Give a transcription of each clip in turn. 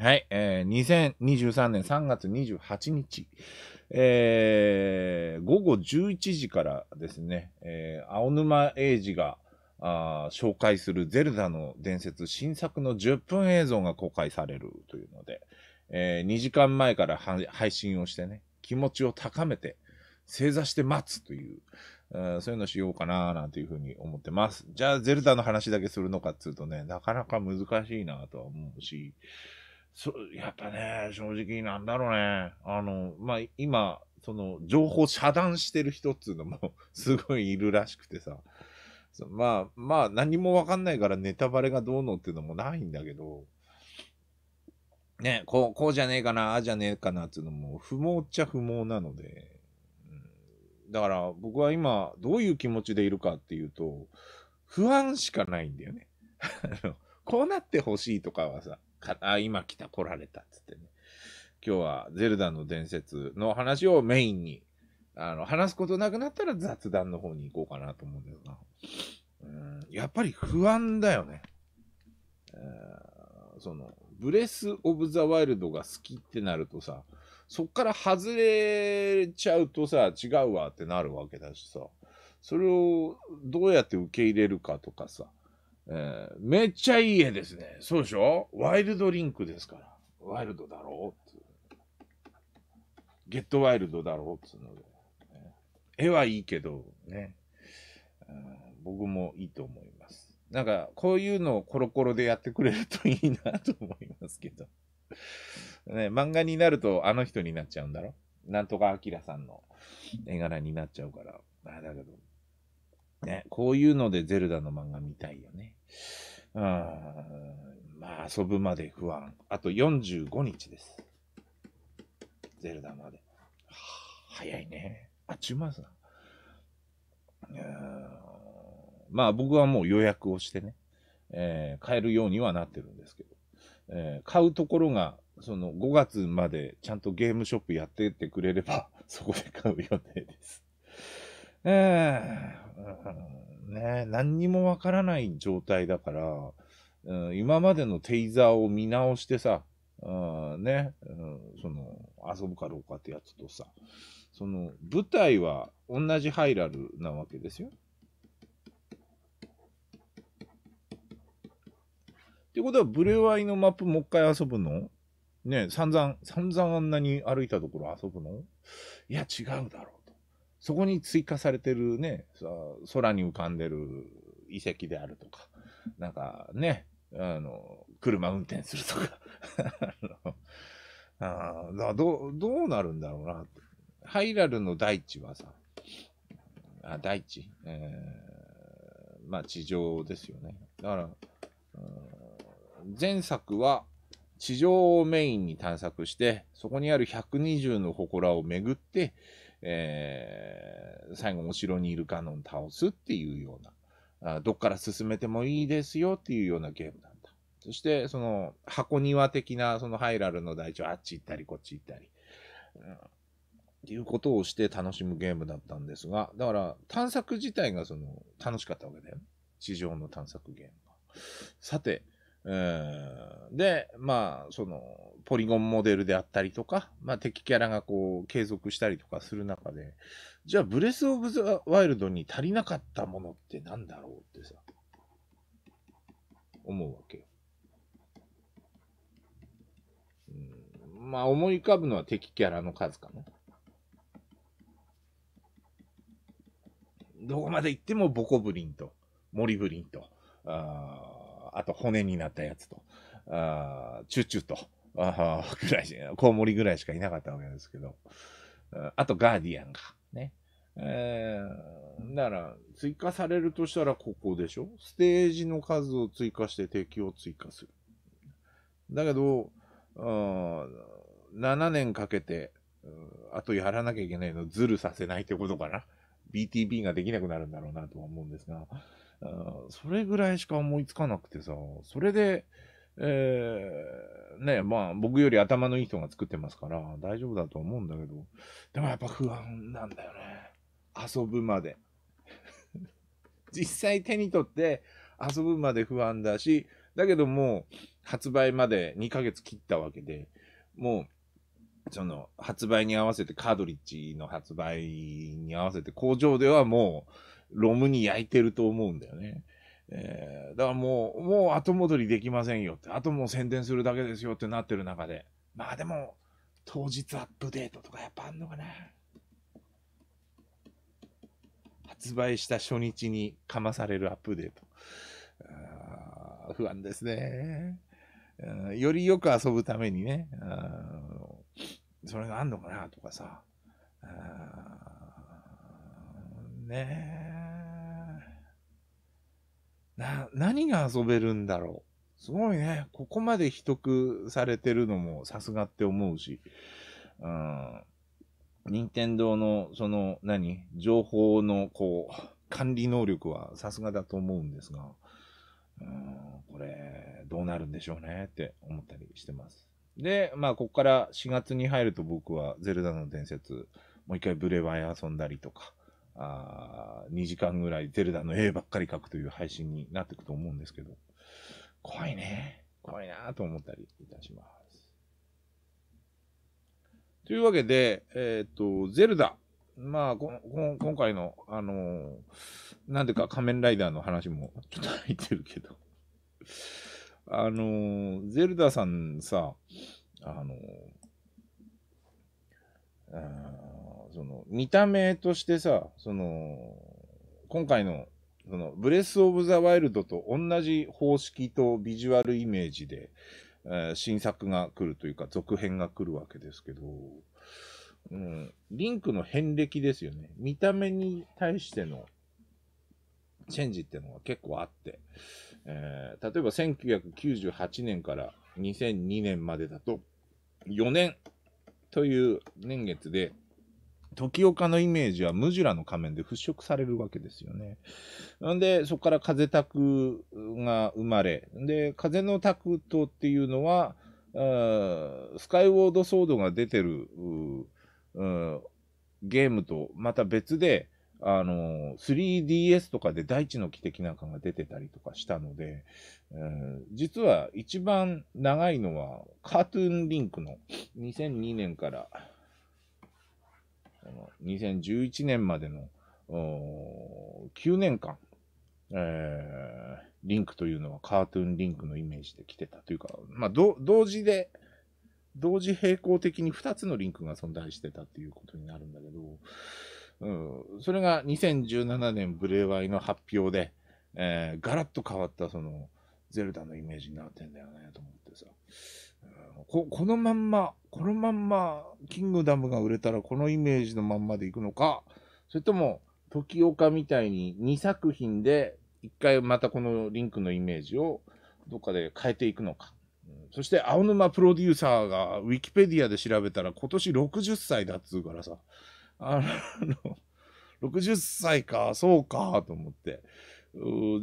はい、えー、2023年3月28日、えー、午後11時からですね、えー、青沼英二が紹介するゼルダの伝説新作の10分映像が公開されるというので、えー、2時間前から配信をしてね、気持ちを高めて、正座して待つという、そういうのしようかななんていうふうに思ってます。じゃあ、ゼルダの話だけするのかっいうとね、なかなか難しいなとは思うし、そやっぱね、正直なんだろうね。あの、まあ、今、その、情報遮断してる人っていうのも すごいいるらしくてさ。まあ、まあ、何もわかんないからネタバレがどうのっていうのもないんだけど、ね、こう、こうじゃねえかな、ああじゃねえかなっていうのも不毛っちゃ不毛なので、うん、だから僕は今、どういう気持ちでいるかっていうと、不安しかないんだよね。こうなってほしいとかはさ、か、あ、今来た、来られた、っ、つってね。今日はゼルダの伝説の話をメインに、あの、話すことなくなったら雑談の方に行こうかなと思うんですが。うん、やっぱり不安だよね。その、ブレス・オブ・ザ・ワイルドが好きってなるとさ、そっから外れちゃうとさ、違うわってなるわけだしさ、それをどうやって受け入れるかとかさ、えー、めっちゃいい絵ですね。そうでしょワイルドリンクですから。ワイルドだろうゲットワイルドだろうっつうので、ね。絵はいいけど、ね、うん。僕もいいと思います。なんか、こういうのをコロコロでやってくれるといいなと思いますけど。ね、漫画になるとあの人になっちゃうんだろなんとかアキラさんの絵柄になっちゃうから。あだけど、ね、こういうのでゼルダの漫画見たいよね。うん、まあ遊ぶまで不安。あと45日です。ゼルダまで。はあ、早いね。あ、ちゅうまさん。まあ僕はもう予約をしてね、えー、買えるようにはなってるんですけど、えー、買うところが、その5月までちゃんとゲームショップやってってくれれば、そこで買う予定です。えー、うんね、何にもわからない状態だから、うん、今までのテイザーを見直してさ、うん、ね、うん、その、遊ぶかどうかってやつとさ、その、舞台は同じハイラルなわけですよ。ってことは、ブレワイのマップもう一回遊ぶのね散々、散々あんなに歩いたところ遊ぶのいや、違うだろう。そこに追加されてるね、空に浮かんでる遺跡であるとか、なんかね、あの、車運転するとか。ああどどうなるんだろうな。ハイラルの大地はさ、あ、大地えー、まあ地上ですよね。だから、前作は地上をメインに探索して、そこにある120の祠を巡って、えー、最後お城にいるカノン倒すっていうようなあ、どっから進めてもいいですよっていうようなゲームなんだ。そして、その、箱庭的な、そのハイラルの台帳、あっち行ったり、こっち行ったり、うん、っていうことをして楽しむゲームだったんですが、だから、探索自体がその、楽しかったわけだよ、ね。地上の探索ゲームが。さて、うんで、まあ、その、ポリゴンモデルであったりとか、まあ、敵キャラがこう、継続したりとかする中で、じゃあ、ブレス・オブ・ザ・ワイルドに足りなかったものってなんだろうってさ、思うわけよ。うん、まあ、思い浮かぶのは敵キャラの数かな。どこまで行ってもボコブリンと、モリブリンと、ああと骨になったやつと、あチュチュと、あぐらい、コウモリぐらいしかいなかったわけですけど、あとガーディアンが、ね。えー、なら、追加されるとしたらここでしょステージの数を追加して敵を追加する。だけど、うん、7年かけて、うん、あとやらなきゃいけないのずるさせないってことかな。BTB ができなくなるんだろうなとは思うんですが。それぐらいしか思いつかなくてさ、それで、えー、ね、まあ僕より頭のいい人が作ってますから大丈夫だと思うんだけど、でもやっぱ不安なんだよね。遊ぶまで。実際手に取って遊ぶまで不安だし、だけどもう発売まで2ヶ月切ったわけで、もうその発売に合わせてカードリッジの発売に合わせて工場ではもうロムに焼いてると思うんだよね。えー、だからもう、もう後戻りできませんよって、あともう宣伝するだけですよってなってる中で。まあでも、当日アップデートとかやっぱあんのかな。発売した初日にかまされるアップデート。ー不安ですね。よりよく遊ぶためにね、それがあんのかなとかさ。ねえ。な、何が遊べるんだろう。すごいね。ここまで秘匿されてるのもさすがって思うし、うん。任天堂の、その、何情報の、こう、管理能力はさすがだと思うんですが、うん、これ、どうなるんでしょうねって思ったりしてます。で、まあ、ここから4月に入ると僕は、ゼルダの伝説、もう一回ブレワイ遊んだりとか、あ2時間ぐらいゼルダの絵ばっかり描くという配信になっていくと思うんですけど、怖いね。怖いなと思ったりいたします。というわけで、えっ、と、ゼルダ。まあ、ここ今回の、あのー、なんでか仮面ライダーの話もちょっと入ってるけど、あのー、ゼルダさんさ、あのー、ん。その、見た目としてさ、その、今回の、その、ブレス・オブ・ザ・ワイルドと同じ方式とビジュアルイメージで、えー、新作が来るというか、続編が来るわけですけど、うん、リンクの遍歴ですよね。見た目に対してのチェンジっていうのが結構あって、えー、例えば1998年から2002年までだと、4年という年月で、時岡のイメージはムジュラの仮面で払拭されるわけですよね。なんで、そこから風拓が生まれ、で、風の拓斗っていうのは、スカイウォードソードが出てるゲームとまた別で、あの、3DS とかで大地の汽笛なんかが出てたりとかしたので、実は一番長いのはカートゥーンリンクの2002年からこの2011年までの9年間、えー、リンクというのはカートゥーンリンクのイメージで来てたというか、まあ、同時で、同時並行的に2つのリンクが存在してたということになるんだけど、うん、それが2017年ブレワイの発表で、えー、ガラッと変わったその、ゼルダのイメージになってんだよね、と思ってさ。ここのまんま、このまんま、キングダムが売れたらこのイメージのまんまでいくのか、それとも、時岡みたいに2作品で、1回またこのリンクのイメージをどっかで変えていくのか。そして青沼プロデューサーがウィキペディアで調べたら今年60歳だっつうからさ、あの60歳か、そうか、と思って。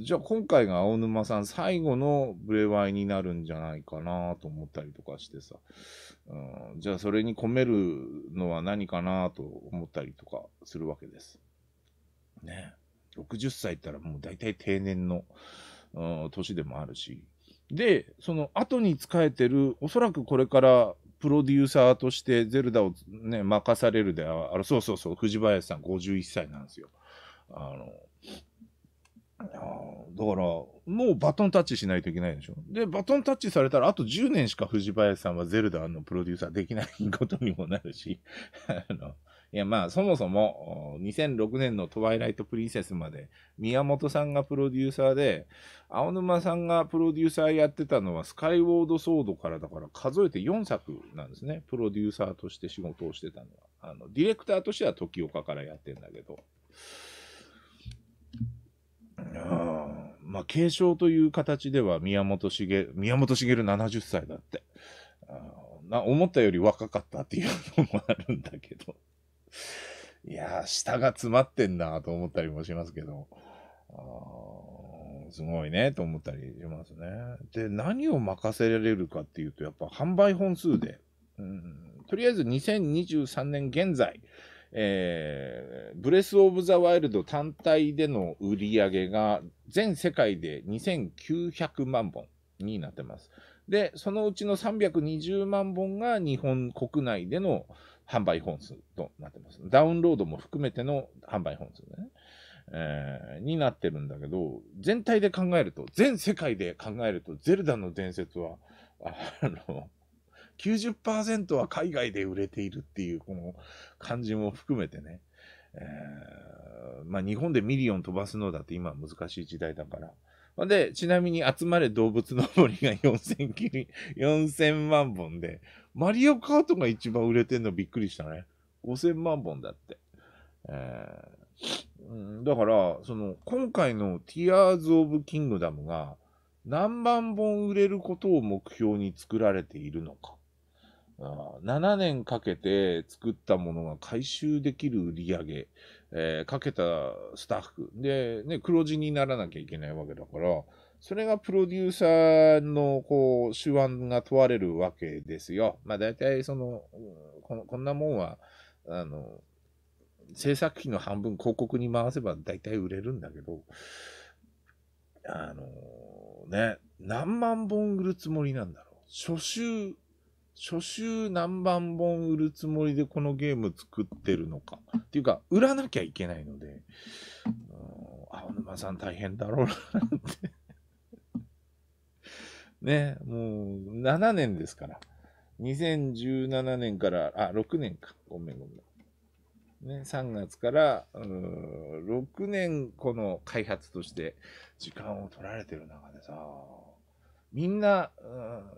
じゃあ今回が青沼さん最後のブレワイになるんじゃないかなと思ったりとかしてさ、うん、じゃあそれに込めるのは何かなと思ったりとかするわけです。ね60歳ったらもう大体定年の、うん、年でもあるし。で、その後に仕えてる、おそらくこれからプロデューサーとしてゼルダをね、任されるであろう、そうそうそう、藤林さん51歳なんですよ。あの、だから、もうバトンタッチしないといけないでしょ。で、バトンタッチされたら、あと10年しか藤林さんはゼルダのプロデューサーできないことにもなるし、あの、いや、まあ、そもそも、2006年のトワイライトプリンセスまで、宮本さんがプロデューサーで、青沼さんがプロデューサーやってたのは、スカイウォードソードからだから、数えて4作なんですね。プロデューサーとして仕事をしてたのは。あの、ディレクターとしては時岡からやってんだけど。まあ、継承という形では宮本茂、宮本茂70歳だって。な思ったより若かったっていうのもあるんだけど。いや舌が詰まってんなと思ったりもしますけど。すごいね、と思ったりしますね。で、何を任せられるかっていうと、やっぱ販売本数で、うん、とりあえず2023年現在、えー、ブレス・オブ・ザ・ワイルド単体での売り上げが全世界で2900万本になってます。で、そのうちの320万本が日本国内での販売本数となってます。ダウンロードも含めての販売本数ね。えー、になってるんだけど、全体で考えると、全世界で考えると、ゼルダの伝説は、あの、90%は海外で売れているっていう、この感じも含めてね、えー、まあ、日本でミリオン飛ばすのだって今難しい時代だから。で、ちなみに集まれ動物の森が4000万本で、マリオカートが一番売れてんのびっくりしたね。5000万本だって。えー、だから、その、今回の Tears of Kingdom が何万本売れることを目標に作られているのか。7年かけて作ったものが回収できる売り上げ、えー、かけたスタッフで、ね、黒字にならなきゃいけないわけだから、それがプロデューサーのこう手腕が問われるわけですよ。まあ大体その、ここんなもんは、あの、制作費の半分広告に回せば大体売れるんだけど、あのね、何万本売るつもりなんだろう。初週初週何万本売るつもりでこのゲーム作ってるのか。っていうか、売らなきゃいけないので、青沼さん大変だろうな、って ね、もう7年ですから。2017年から、あ、6年か。ごめんごめん。ね、3月から6年この開発として時間を取られてる中でさみんな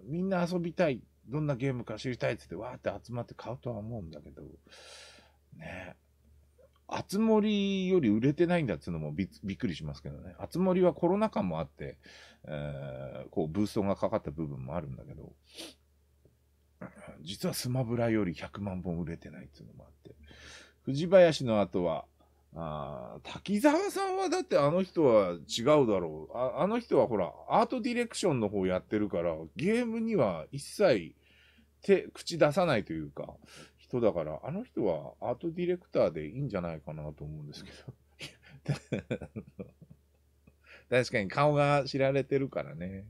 みんな遊びたいどんなゲームか知りたいってってわーって集まって買うとは思うんだけど、ねあつ森より売れてないんだっつうのもびっくりしますけどね。あつ森はコロナ禍もあって、えー、こうブーストがかかった部分もあるんだけど、実はスマブラより100万本売れてないっていうのもあって。藤林の後は、あ滝沢さんはだってあの人は違うだろうあ。あの人はほら、アートディレクションの方やってるから、ゲームには一切手、口出さないというか、人だから、あの人はアートディレクターでいいんじゃないかなと思うんですけど。確かに顔が知られてるからね。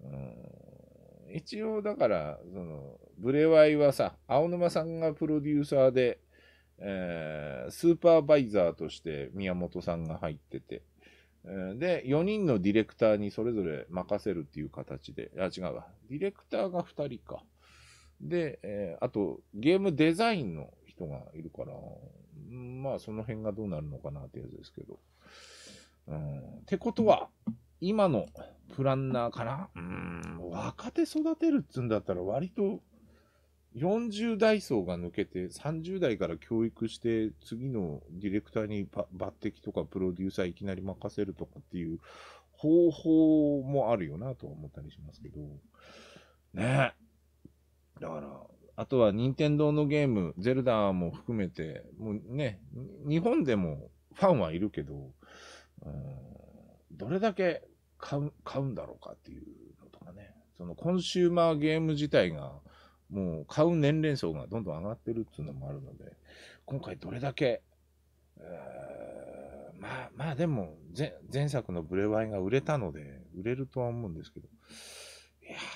うん、一応だから、その、ブレワイはさ、青沼さんがプロデューサーで、えー、スーパーバイザーとして宮本さんが入ってて、で、4人のディレクターにそれぞれ任せるっていう形で、あ、違うわ。ディレクターが2人か。で、えー、あと、ゲームデザインの人がいるから、まあ、その辺がどうなるのかなってやつですけど。うん、ってことは、今のプランナーかなうん、若手育てるっつんだったら割と40代層が抜けて30代から教育して次のディレクターに抜擢とかプロデューサーいきなり任せるとかっていう方法もあるよなとは思ったりしますけど、ねえ。だから、あとは任天堂のゲーム、ゼルダも含めて、もうね、日本でもファンはいるけど、うん、どれだけ買う買うんだろうかっていうのとかね、そのコンシューマーゲーム自体が、もう買う年齢層がどんどん上がってるっていうのもあるので、今回どれだけ、えまあまあでも前、前作のブレワイが売れたので、売れるとは思うんですけど、いやー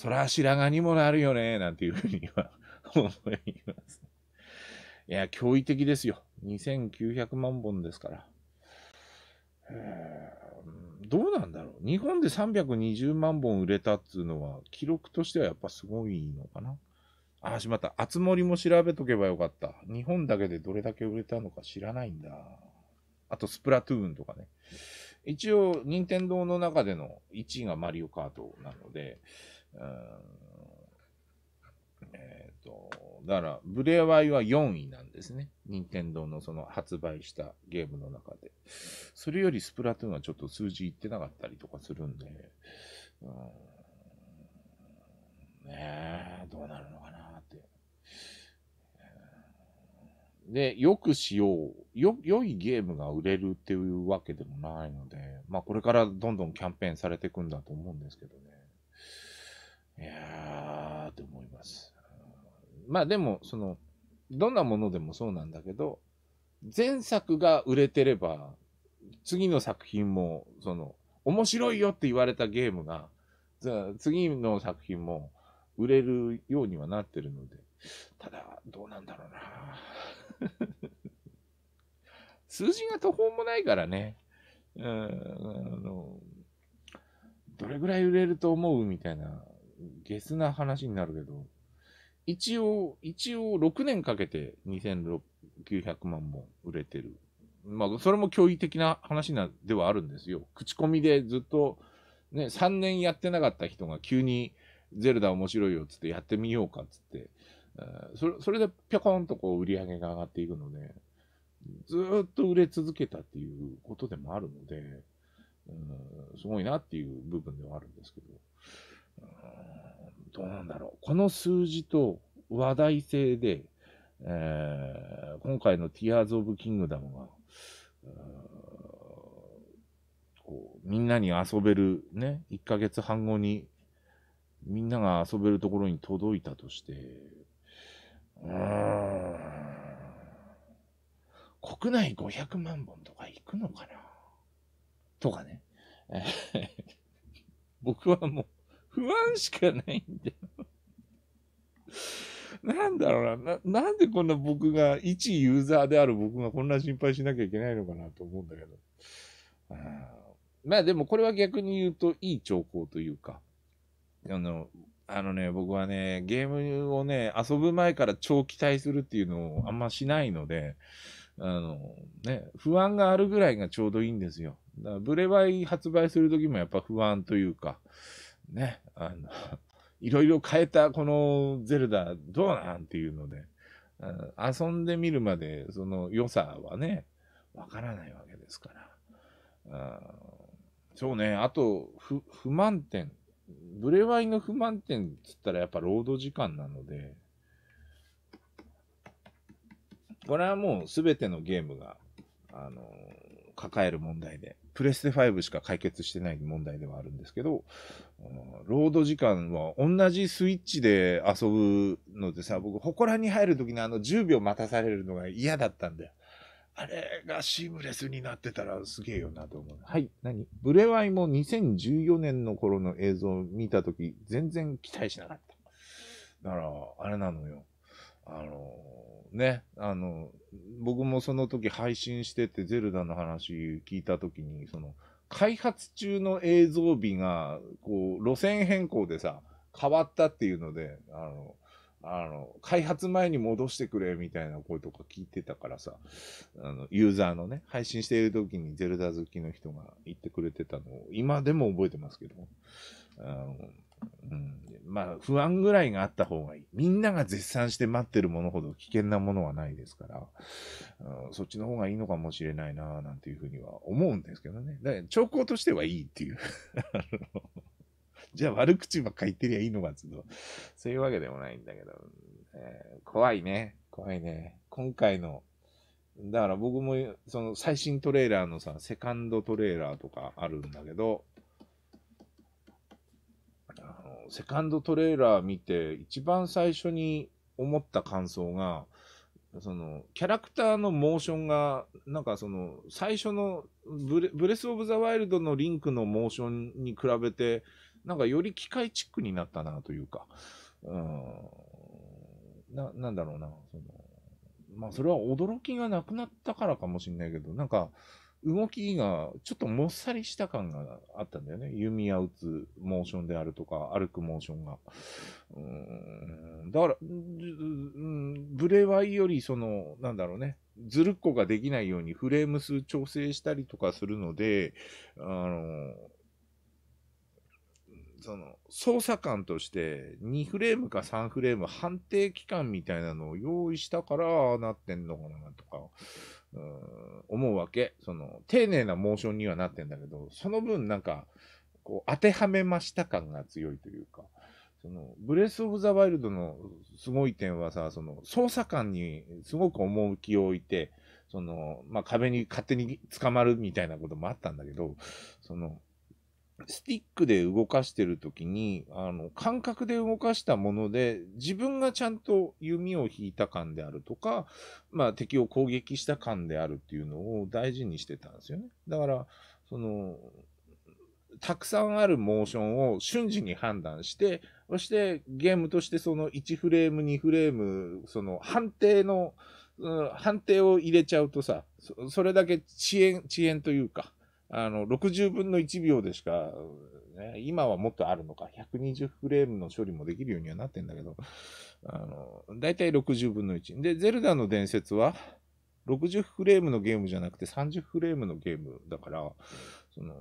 そら白髪にもなるよね、なんていうふうには思います。いや、驚異的ですよ。2900万本ですから。どうなんだろう。日本で320万本売れたっていうのは、記録としてはやっぱすごいのかな。ああ、しまった。あつ森も調べとけばよかった。日本だけでどれだけ売れたのか知らないんだ。あと、スプラトゥーンとかね。一応、任天堂の中での1位がマリオカートなので、えっ、ー、と、だから、ブレワイは4位なんですね。任天堂のその発売したゲームの中で。それよりスプラトゥーンはちょっと数字いってなかったりとかするんで、うん、ねえ、どうなるのかなって。で、よくしよう。よ、良いゲームが売れるっていうわけでもないので、まあこれからどんどんキャンペーンされていくんだと思うんですけどね。いやー思います。まあでも、その、どんなものでもそうなんだけど、前作が売れてれば、次の作品も、その、面白いよって言われたゲームが、次の作品も売れるようにはなってるので、ただ、どうなんだろうな 数字が途方もないからね。うん、あの、どれぐらい売れると思うみたいなゲスな話になるけど、一応、一応6年かけて2900万本売れてる。まあ、それも驚異的な話な、ではあるんですよ。口コミでずっと、ね、3年やってなかった人が急に、ゼルダ面白いよっつってやってみようかっつって、それそれでぴょこんとこう売り上げが上がっていくので、ずっと売れ続けたっていうことでもあるので、うん、すごいなっていう部分ではあるんですけど。どうなんだろう。この数字と話題性で、えー、今回の Tears of Kingdom が、こうみんなに遊べるね、1ヶ月半後にみんなが遊べるところに届いたとして、うーん、国内500万本とか行くのかなとかね。僕はもう不安しかないんだよ。なんだろうなな。なんでこんな僕が、一ユーザーである僕がこんな心配しなきゃいけないのかなと思うんだけど。あまあでもこれは逆に言うといい兆候というか、あの、あのね、僕はね、ゲームをね、遊ぶ前から超期待するっていうのをあんましないので、あの、ね、不安があるぐらいがちょうどいいんですよ。だからブレワイ発売するときもやっぱ不安というか、ね、あの、いろいろ変えたこのゼルダどうなんていうので、遊んでみるまでその良さはね、わからないわけですから。そうね、あと、不、不満点。ブレワイの不満点っつったらやっぱ労働時間なので、これはもう全てのゲームが、あの、抱える問題で、プレステ5しか解決してない問題ではあるんですけど、ロード時間は同じスイッチで遊ぶのでさ、僕、祠に入るときにあの10秒待たされるのが嫌だったんだよ。あれがシームレスになってたらすげえよなと思う。はい、何ブレワイも2014年の頃の映像を見たとき、全然期待しなかった。だから、あれなのよ。あのー、ね、あのー、僕もその時配信してて、ゼルダの話聞いたときに、その、開発中の映像美が、こう、路線変更でさ、変わったっていうので、あの、あの、開発前に戻してくれみたいな声とか聞いてたからさ、あの、ユーザーのね、配信している時にゼルダ好きの人が言ってくれてたのを、今でも覚えてますけど、あの、うん、まあ、不安ぐらいがあった方がいい。みんなが絶賛して待ってるものほど危険なものはないですから、うん、そっちの方がいいのかもしれないな、なんていうふうには思うんですけどね。だから、兆候としてはいいっていう。じゃあ悪口ばっか言ってりゃいいのかっつうと、そういうわけでもないんだけど、えー、怖いね。怖いね。今回の、だから僕も、その最新トレーラーのさ、セカンドトレーラーとかあるんだけど、セカンドトレーラー見て、一番最初に思った感想が、その、キャラクターのモーションが、なんかその、最初のブレ、ブレス・オブ・ザ・ワイルドのリンクのモーションに比べて、なんかより機械チックになったなというか、うん、な、なんだろうな、その、まあそれは驚きがなくなったからかもしれないけど、なんか、動きがちょっともっさりした感があったんだよね。弓矢打つモーションであるとか、歩くモーションが。うん、だから、ブレワイよりその、なんだろうね、ずるっこができないようにフレーム数調整したりとかするので、あの、その操作感として2フレームか3フレーム判定期間みたいなのを用意したからなってんのかなとかうん、思うわけ。その、丁寧なモーションにはなってんだけど、その分なんか、こう、当てはめました感が強いというか、その、ブレス・オブ・ザ・ワイルドのすごい点はさ、その、操作感にすごく趣を置いて、その、まあ、壁に勝手に捕まるみたいなこともあったんだけど、その、スティックで動かしてる時に、あの、感覚で動かしたもので、自分がちゃんと弓を引いた感であるとか、まあ敵を攻撃した感であるっていうのを大事にしてたんですよね。だから、その、たくさんあるモーションを瞬時に判断して、そしてゲームとしてその1フレーム、2フレーム、その判定の、うん、判定を入れちゃうとさ、それだけ遅延、遅延というか、あの、60分の1秒でしか、ね、今はもっとあるのか、120フレームの処理もできるようにはなってんだけど、あの、だいたい60分の1。で、ゼルダの伝説は、60フレームのゲームじゃなくて30フレームのゲームだから、その、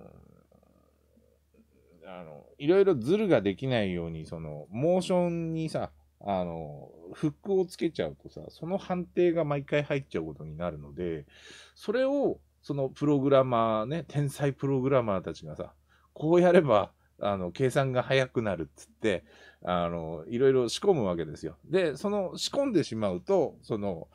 あの、いろいろズルができないように、その、モーションにさ、あの、フックをつけちゃうとさ、その判定が毎回入っちゃうことになるので、それをそのプログラマーね、天才プログラマーたちがさ、こうやれば、あの、計算が早くなるっつって、あの、いろいろ仕込むわけですよ。で、その仕込んでしまうと、その、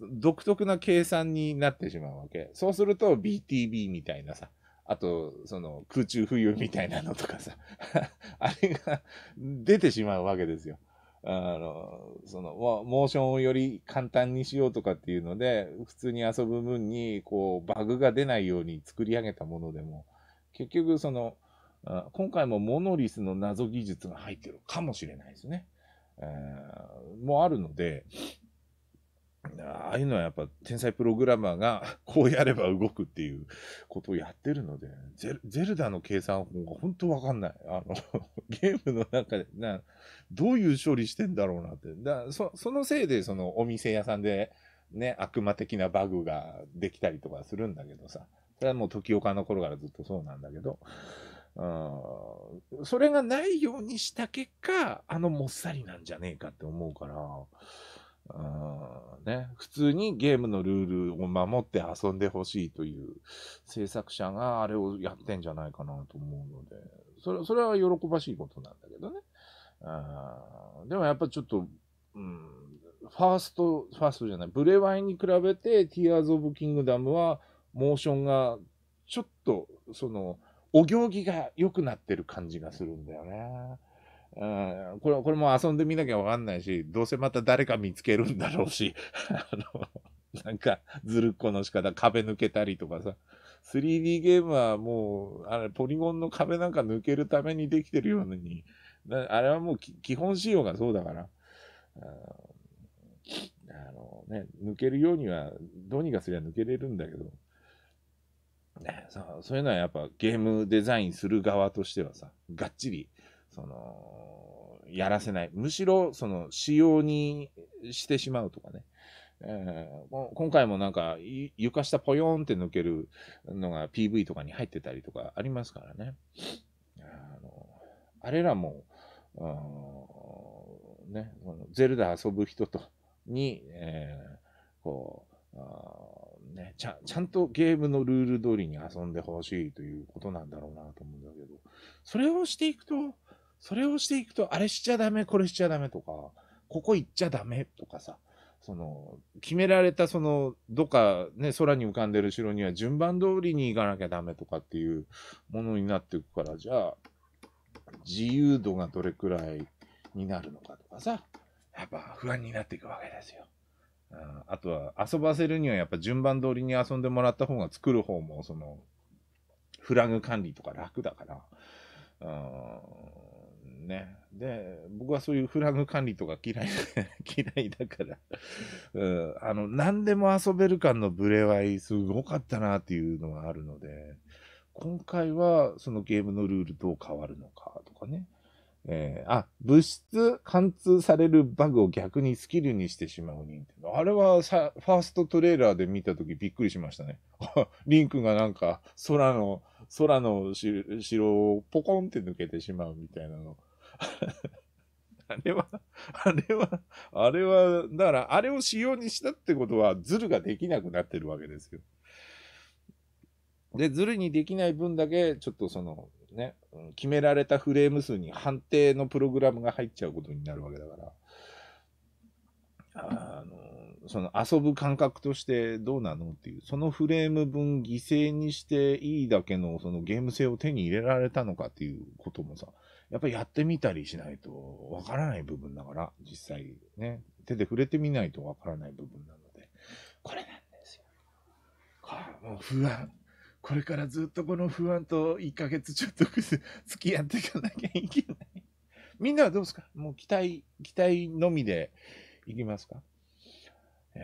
独特な計算になってしまうわけ。そうすると BTB みたいなさ、あと、その空中浮遊みたいなのとかさ、あれが出てしまうわけですよ。あの、その、モーションをより簡単にしようとかっていうので、普通に遊ぶ分に、こう、バグが出ないように作り上げたものでも、結局、その、今回もモノリスの謎技術が入ってるかもしれないですね。えー、もあるので、ああいうのはやっぱ天才プログラマーが こうやれば動くっていうことをやってるので、ゼルゼルダの計算法が本当わかんない。あの、ゲームの中でな、どういう処理してんだろうなって。だそそのせいで、そのお店屋さんでね、悪魔的なバグができたりとかするんだけどさ。それはもう時岡の頃からずっとそうなんだけど、それがないようにした結果、あのもっさりなんじゃねえかって思うから、ね、普通にゲームのルールを守って遊んでほしいという制作者があれをやってんじゃないかなと思うので、それそれは喜ばしいことなんだけどね。あでもやっぱちょっと、うん、ファースト、ファーストじゃない、ブレワイに比べてティアーズ・オブ・キングダムはモーションがちょっと、その、お行儀が良くなってる感じがするんだよね。うん、これ、これも遊んでみなきゃわかんないし、どうせまた誰か見つけるんだろうし、あの、なんか、ずるっこの仕方、壁抜けたりとかさ。3D ゲームはもう、あれ、ポリゴンの壁なんか抜けるためにできてるように、あれはもう基本仕様がそうだから、あのね、抜けるようには、どうにかすりゃ抜けれるんだけど、ね、そういうのはやっぱゲームデザインする側としてはさ、がっちりその、やらせない。むしろ、その、使用にしてしまうとかね。えー、今回もなんか、床下ぽよんって抜けるのが PV とかに入ってたりとかありますからね。あのあれらも、ね、このゼルダ遊ぶ人とに、えー、こう、ね、ちゃちゃんとゲームのルール通りに遊んでほしいということなんだろうなと思うんだけど、それをしていくと、それをしていくと、あれしちゃダメ、これしちゃダメとか、ここ行っちゃダメとかさ、その、決められた、その、どっかね、空に浮かんでる城には順番通りに行かなきゃダメとかっていうものになっていくから、じゃあ、自由度がどれくらいになるのかとかさ、やっぱ不安になっていくわけですよ。うん、あとは遊ばせるにはやっぱ順番通りに遊んでもらった方が作る方もそのフラグ管理とか楽だから、うん、ね。で、僕はそういうフラグ管理とか嫌い、嫌いだからうん、あの、何でも遊べる感のブレワイすごかったなっていうのがあるので、今回はそのゲームのルールどう変わるのかとかね。えー、あ、物質貫通されるバグを逆にスキルにしてしまう人あれはさ、ファーストトレーラーで見たときびっくりしましたね。リンクがなんか空の、空の城をポコンって抜けてしまうみたいなの。あれは、あれは、あれは、だから、あれを仕様にしたってことは、ズルができなくなってるわけですよ。で、ズルにできない分だけ、ちょっとその、ね、決められたフレーム数に判定のプログラムが入っちゃうことになるわけだから、あの、その遊ぶ感覚としてどうなのっていう、そのフレーム分犠牲にしていいだけのそのゲーム性を手に入れられたのかっていうこともさ、やっぱりやってみたりしないとわからない部分だから、実際ね、手で触れてみないとわからない部分なので、これなんですよ。これもう不安。これからずっとこの不安と1ヶ月ちょっと付き合っていかなきゃいけない。みんなはどうですかもう期待、期待のみでいきますかいや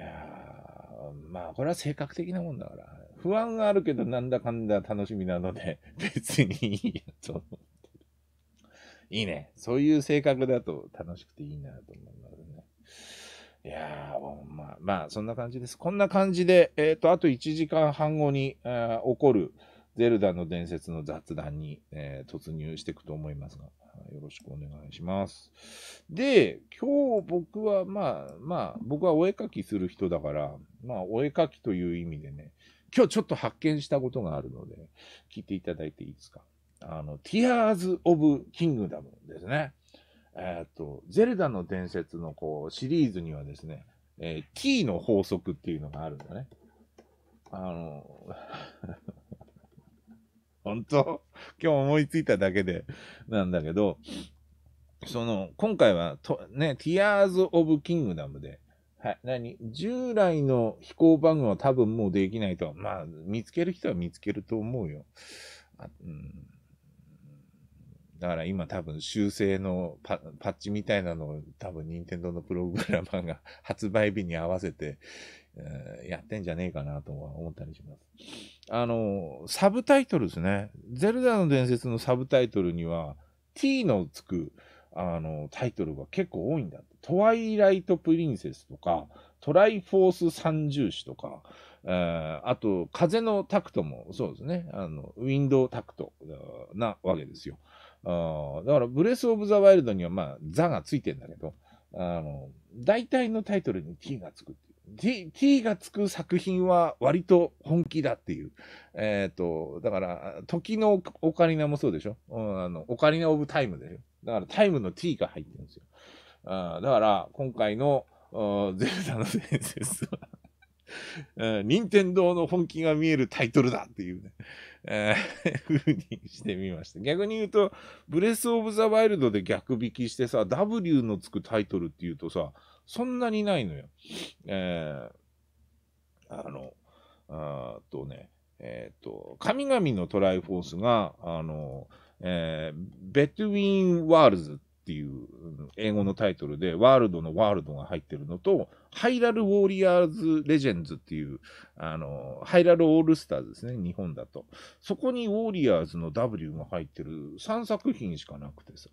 まあ、これは性格的なもんだから。不安があるけど、なんだかんだ楽しみなので、別にいいやと思って。いいね。そういう性格だと楽しくていいなと思いますね。いやー、まあ、ま。まあ、そんな感じです。こんな感じで、えっ、ー、と、あと1時間半後に、え起こる、ゼルダの伝説の雑談に、えー、突入していくと思いますが、よろしくお願いします。で、今日僕は、まあ、まあ、僕はお絵描きする人だから、まあ、お絵描きという意味でね、今日ちょっと発見したことがあるので、聞いていただいていいですか。あの、Tears of Kingdom ですね。えっと、ゼルダの伝説のこう、シリーズにはですね、えー、キーの法則っていうのがあるんだね。あの、本当今日思いついただけでなんだけど、その、今回はと、ね、Tears of Kingdom で、はい、何従来の飛行番組は多分もうできないと。まあ、見つける人は見つけると思うよ。あうんだから今多分修正のパッチみたいなのを多分任天堂のプログラマーが発売日に合わせて、えー、やってんじゃねえかなとは思ったりします。あの、サブタイトルですね。ゼルダの伝説のサブタイトルには t のつくあのタイトルが結構多いんだトワイライト・プリンセスとか、トライフォース三重視とか、えあと、風のタクトもそうですね。あの、ウィンドウタクトなわけですよ。あだから、ブレス・オブ・ザ・ワイルドには、まあ、ザがついてんだけど、あの、大体のタイトルに T がつく T, T がつく作品は割と本気だっていう。えっ、ー、と、だから、時のオカリナもそうでしょ、うん、あのオカリナ・オブ・タイムでしょだから、タイムの T が入ってるんですよ。あだから、今回の、ゼルダの伝説は任天堂の本気が見えるタイトルだっていうねえー、にしてみました。逆に言うと、ブレス・オブ・ザ・ワイルドで逆引きしてさ、W のつくタイトルっていうとさ、そんなにないのよ。えー、あの、あとね、えっ、ー、と、神々のトライフォースが、あの、えー、ベトゥイン・ワールズっていう英語のタイトルで、ワールドのワールドが入ってるのと、ハイラル・ウォーリアーズ・レジェンズっていう、あの、ハイラル・オールスターズですね、日本だと。そこにウォーリアーズの W が入ってる3作品しかなくてさ、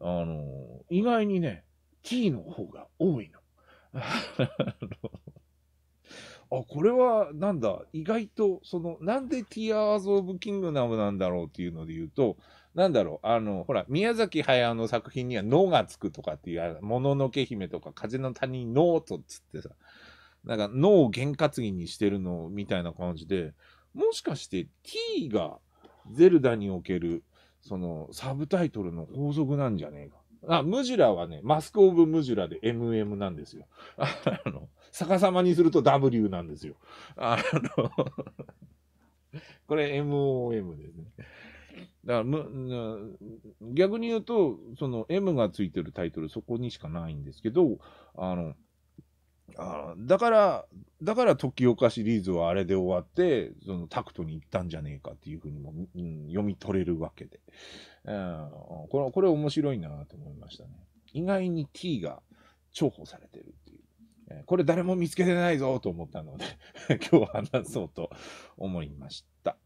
あの、意外にね、T の方が多いの。あ、これはなんだ、意外と、その、なんでティアーズ・オブ・キングダムなんだろうっていうので言うと、なんだろう、あの、ほら、宮崎駿の作品には、のがつくとかっていう、もののけ姫とか、風の谷のとっつってさ、なんか、のを験担ぎにしてるのみたいな感じで、もしかして T がゼルダにおける、その、サブタイトルの法則なんじゃねえか。あ、ムジュラはね、マスク・オブ・ムジュラで MM なんですよ。あの、逆さまにすると W なんですよ。あのこれ MOM ですね。だからむ、逆に言うと、その M がついてるタイトル、そこにしかないんですけど、あの、あだから、だから、時岡シリーズはあれで終わって、そのタクトに行ったんじゃねえかっていうふうにも、うん、読み取れるわけで。うん、これ、これ面白いなと思いましたね。意外に T が重宝されてる。これ誰も見つけてないぞと思ったので 今日話そうと思いました。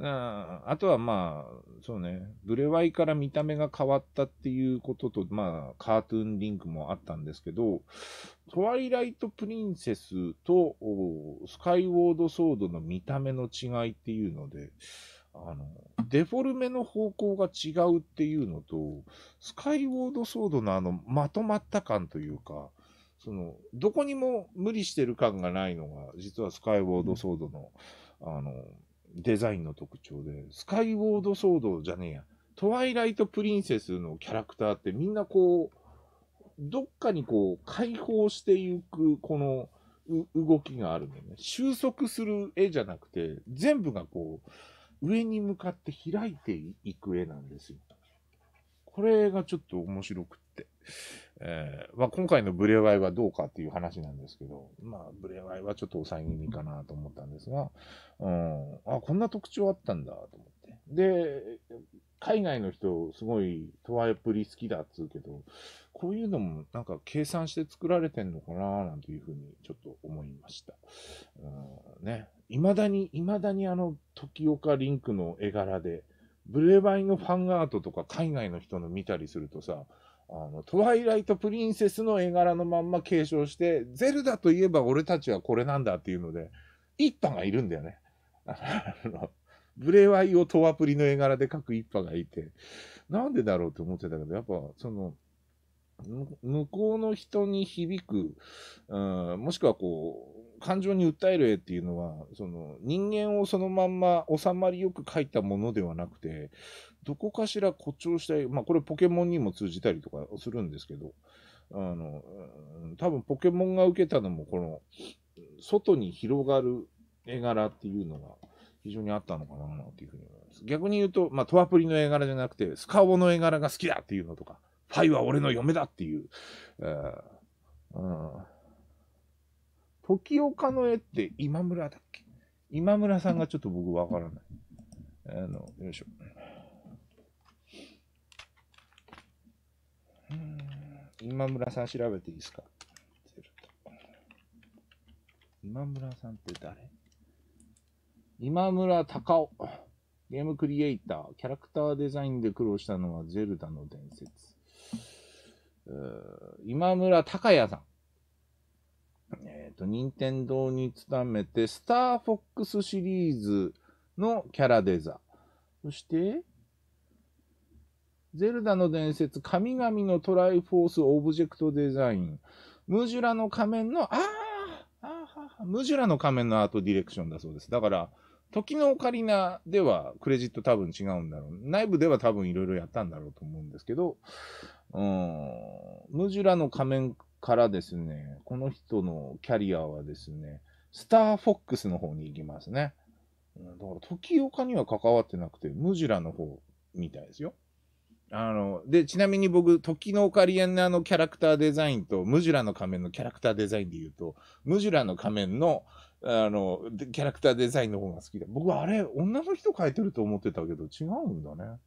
ああとはまあ、そうね、ブレワイから見た目が変わったっていうことと、まあ、カートゥーンリンクもあったんですけど、トワイライト・プリンセスとスカイウォード・ソードの見た目の違いっていうので、あの、デフォルメの方向が違うっていうのと、スカイウォード・ソードのあの、まとまった感というか、その、どこにも無理してる感がないのが、実はスカイウォードソードの、あの、デザインの特徴で、スカイウォードソードじゃねえや、トワイライト・プリンセスのキャラクターってみんなこう、どっかにこう、解放していく、この、動きがあるんだよね。収束する絵じゃなくて、全部がこう、上に向かって開いていく絵なんですよ。これがちょっと面白くって。えーまあ、今回のブレワイはどうかっていう話なんですけど、まあ、ブレワイはちょっと抑え気味かなと思ったんですが、うん、あ、こんな特徴あったんだと思って。で、海外の人、すごいトワイプリ好きだっつうけど、こういうのもなんか計算して作られてんのかななんていうふうにちょっと思いました。うん、ね。未だに、未だにあの、時岡リンクの絵柄で、ブレワイのファンアートとか海外の人の見たりするとさ、あの、トワイライト・プリンセスの絵柄のまんま継承して、ゼルダといえば俺たちはこれなんだっていうので、一派がいるんだよね。あの、ブレワイをトワプリの絵柄で描く一派がいて、なんでだろうと思ってたけど、やっぱその、向こうの人に響く、うん、もしくはこう、感情に訴える絵っていうのは、その人間をそのまんま収まりよく描いたものではなくて、どこかしら誇張したい、まあこれポケモンにも通じたりとかするんですけど、あの、多分ポケモンが受けたのもこの、外に広がる絵柄っていうのが非常にあったのかなっていうふうに思います。逆に言うと、まあトワプリの絵柄じゃなくて、スカオの絵柄が好きだっていうのとか、ファイは俺の嫁だっていう、うん、うん時岡の絵って今村だっけ今村さんがちょっと僕わからない。あの、よいしょ。今村さん調べていいですか今村さんって誰今村隆夫。ゲームクリエイター。キャラクターデザインで苦労したのはゼルダの伝説。今村隆也さん。えっ、ー、と、任天堂に勤めて、スターフォックスシリーズのキャラデザ。そして、ゼルダの伝説、神々のトライフォースオブジェクトデザイン、ムジュラの仮面の、ああ、ムジュラの仮面のアートディレクションだそうです。だから、時のオカリナではクレジット多分違うんだろう。内部では多分いろいろやったんだろうと思うんですけど、うん、ムジュラの仮面からですね、この人のキャリアはですね、スターフォックスの方に行きますね。だから時岡には関わってなくて、ムジュラの方みたいですよ。あの、で、ちなみに僕、時のオカリエンナのキャラクターデザインと、ムジュラの仮面のキャラクターデザインで言うと、ムジュラの仮面のあの、キャラクターデザインの方が好きで。僕はあれ、女の人描いてると思ってたけど、違うんだね。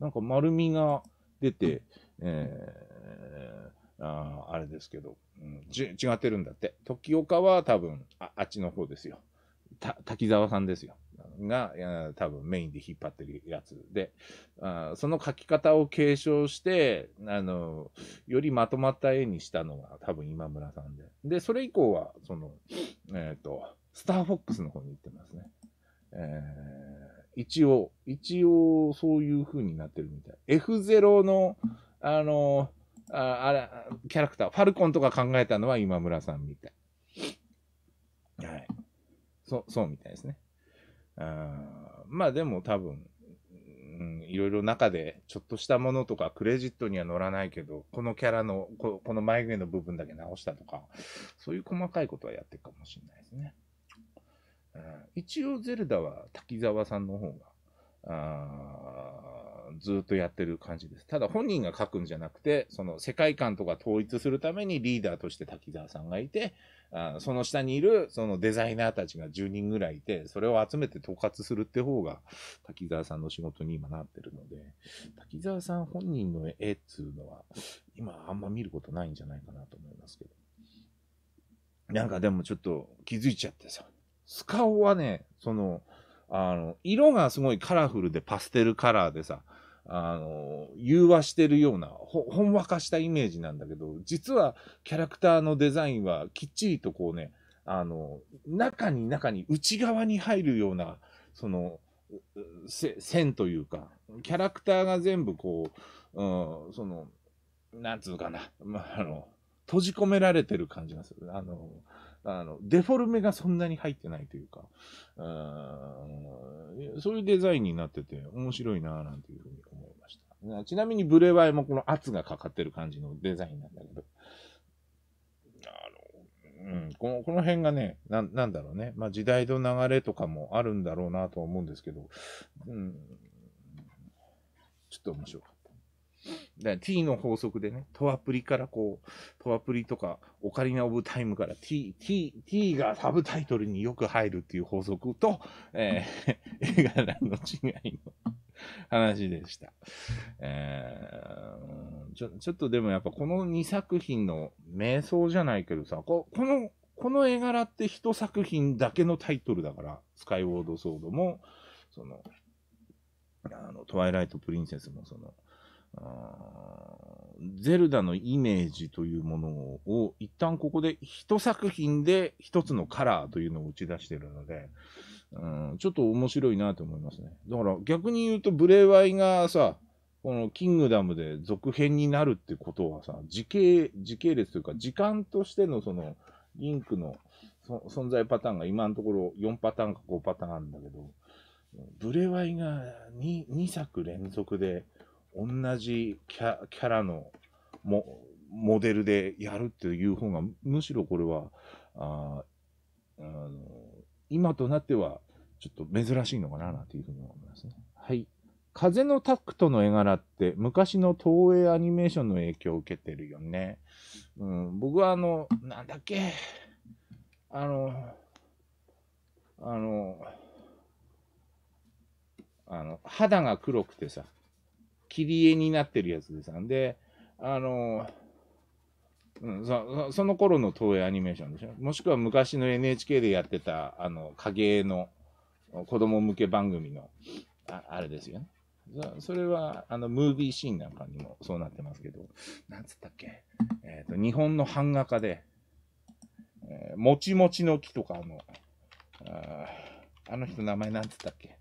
なんか丸みが出て、えー、ああれですけど、うん、違ってるんだって。時岡は多分あ、あっちの方ですよ。た、滝沢さんですよ。が、多分メインで引っ張ってるやつで、あその描き方を継承して、あの、よりまとまった絵にしたのが多分今村さんで。で、それ以降は、その、えっ、ー、と、スターフォックスの方に行ってますね。えー、一応、一応そういう風になってるみたい。F0 の、あの、ああれ、キャラクター、ファルコンとか考えたのは今村さんみたい。はい。そう、そうみたいですね。まあでも多分、うん、いろいろ中でちょっとしたものとかクレジットには載らないけどこのキャラのここの眉毛の部分だけ直したとかそういう細かいことはやってるかもしれないですね、うん、一応ゼルダは滝沢さんの方があずっとやってる感じです。ただ本人が書くんじゃなくて、その世界観とか統一するためにリーダーとして滝沢さんがいて、あその下にいるそのデザイナーたちが10人ぐらいいて、それを集めて統括するって方が滝沢さんの仕事に今なってるので、滝沢さん本人の絵っていうのは今あんま見ることないんじゃないかなと思いますけど。なんかでもちょっと気づいちゃってさ、スカオはね、その、あの、色がすごいカラフルでパステルカラーでさ、あの、融和してるような、ほ、ほんわかしたイメージなんだけど、実はキャラクターのデザインはきっちりとこうね、あの、中に中に内側に入るような、その、線というか、キャラクターが全部こう、うん、その、なんつうかな、まあ、あの、閉じ込められてる感じがする。あの、あの、デフォルメがそんなに入ってないというか、うそういうデザインになってて面白いなぁなんていうふうに思いました。ちなみにブレワイもこの圧がかかってる感じのデザインなんだけど、あの、うん、このこの辺がねな、なんだろうね、まあ時代の流れとかもあるんだろうなと思うんですけど、うん、ちょっと面白かった。だ t の法則でね、トアプリからこう、トアプリとか、オカリナ・オブ・タイムから t、t、t がサブタイトルによく入るっていう法則と、えー、映画欄の違いの話でした。えー、ちょ、ちょっとでもやっぱこの2作品の瞑想じゃないけどさ、ここの、この絵柄って一作品だけのタイトルだから、スカイウォード・ソードも、その、あの、トワイライト・プリンセスもその、ゼルダのイメージというものを一旦ここで一作品で一つのカラーというのを打ち出しているので、うん、ちょっと面白いなと思いますね。だから逆に言うとブレワイがさ、このキングダムで続編になるってことはさ、時系、時系列というか時間としてのそのリンクの存在パターンが今のところ4パターンか5パターンあるんだけど、ブレワイが 2, 2作連続で、同じキャキャラのモモデルでやるっていう方が、むしろこれは、ああの今となっては、ちょっと珍しいのかなないうふうに思いますね。はい。風のタクトの絵柄って昔の東映アニメーションの影響を受けてるよね。うん、僕はあの、なんだっけ、あの、あの、あの、肌が黒くてさ、切り絵になってるやつでさ、で、あの、うん、そその頃の東映アニメーションでしょ。もしくは昔の NHK でやってた、あの、影絵の子供向け番組の、ああれですよね。それは、あの、ムービーシーンなんかにもそうなってますけど、なんつったっけ、えっ、ー、と、日本の版画家で、えー、もちもちの木とかの、ああの人名前なんつったっけ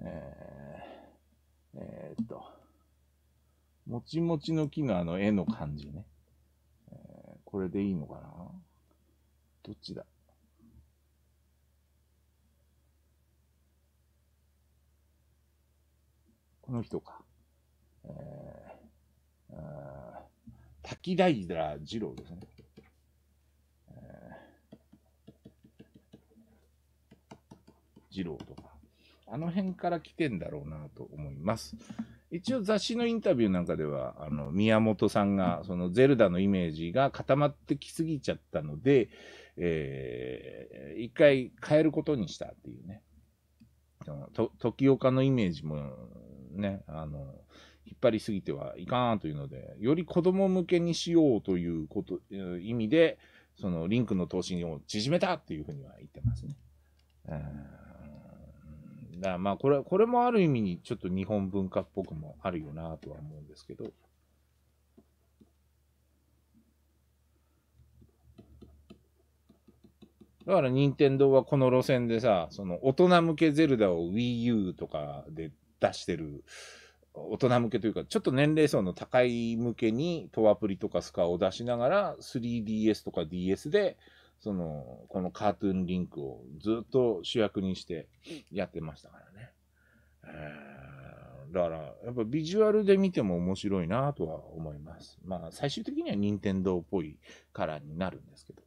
えー、えー、っと、もちもちの木のあの絵の感じね。えー、これでいいのかなどっちだこの人か。えー、あ滝平二郎ですね。二郎とか。あの辺から来てんだろうなと思います。一応雑誌のインタビューなんかでは、あの、宮本さんが、そのゼルダのイメージが固まってきすぎちゃったので、えー、一回変えることにしたっていうね。と、時岡のイメージもね、あの、引っ張りすぎてはいかんというので、より子供向けにしようということ、意味で、そのリンクの投資を縮めたっていうふうには言ってますね。えーだまあこれ、これもある意味にちょっと日本文化っぽくもあるよなとは思うんですけど。だから任天堂はこの路線でさ、その大人向けゼルダを Wii U とかで出してる、大人向けというか、ちょっと年齢層の高い向けに、トアプリとかスカを出しながら、3DS とか DS で、その、このカートゥーンリンクをずっと主役にしてやってましたからね。だから、やっぱビジュアルで見ても面白いなとは思います。まあ、最終的には任天堂っぽいカラーになるんですけど。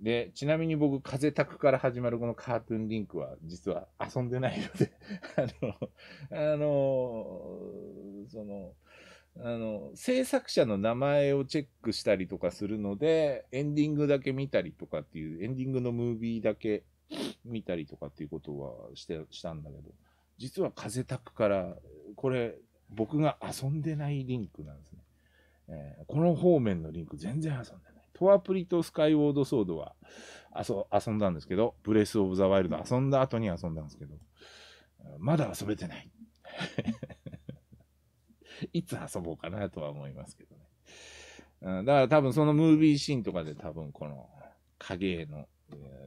で、ちなみに僕、風たくから始まるこのカートゥーンリンクは、実は遊んでないので あの、あの、その、あの、制作者の名前をチェックしたりとかするので、エンディングだけ見たりとかっていう、エンディングのムービーだけ見たりとかっていうことはしてしたんだけど、実は風たく」から、これ、僕が遊んでないリンクなんですね。えー、この方面のリンク全然遊んでない。トアプリとスカイウォードソードは遊んだんですけど、ブレス・オブ・ザ・ワイルド遊んだ後に遊んだんですけど、まだ遊べてない。いつ遊ぼうかなとは思いますけどね。うん、だから多分そのムービーシーンとかで多分この影絵の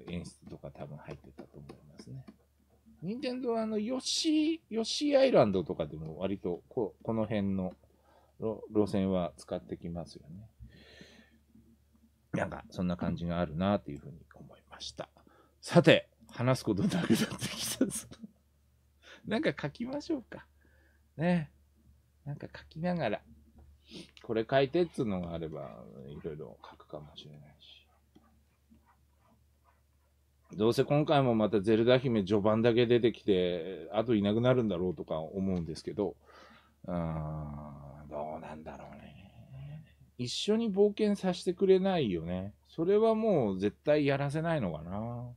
演出とか多分入ってたと思いますね。任天堂はあの、ヨッシー、ヨッシーアイランドとかでも割とここの辺の路線は使ってきますよね。なんか、そんな感じがあるなというふうに思いました。さて、話すことなくなってきたぞ。なんか書きましょうか。ね。なんか書きながら、これ書いてっつうのがあれば、いろいろ書くかもしれないし。どうせ今回もまたゼルダ姫序盤だけ出てきて、あといなくなるんだろうとか思うんですけど、うーん、どうなんだろうね。一緒に冒険させてくれないよね。それはもう絶対やらせないのかな。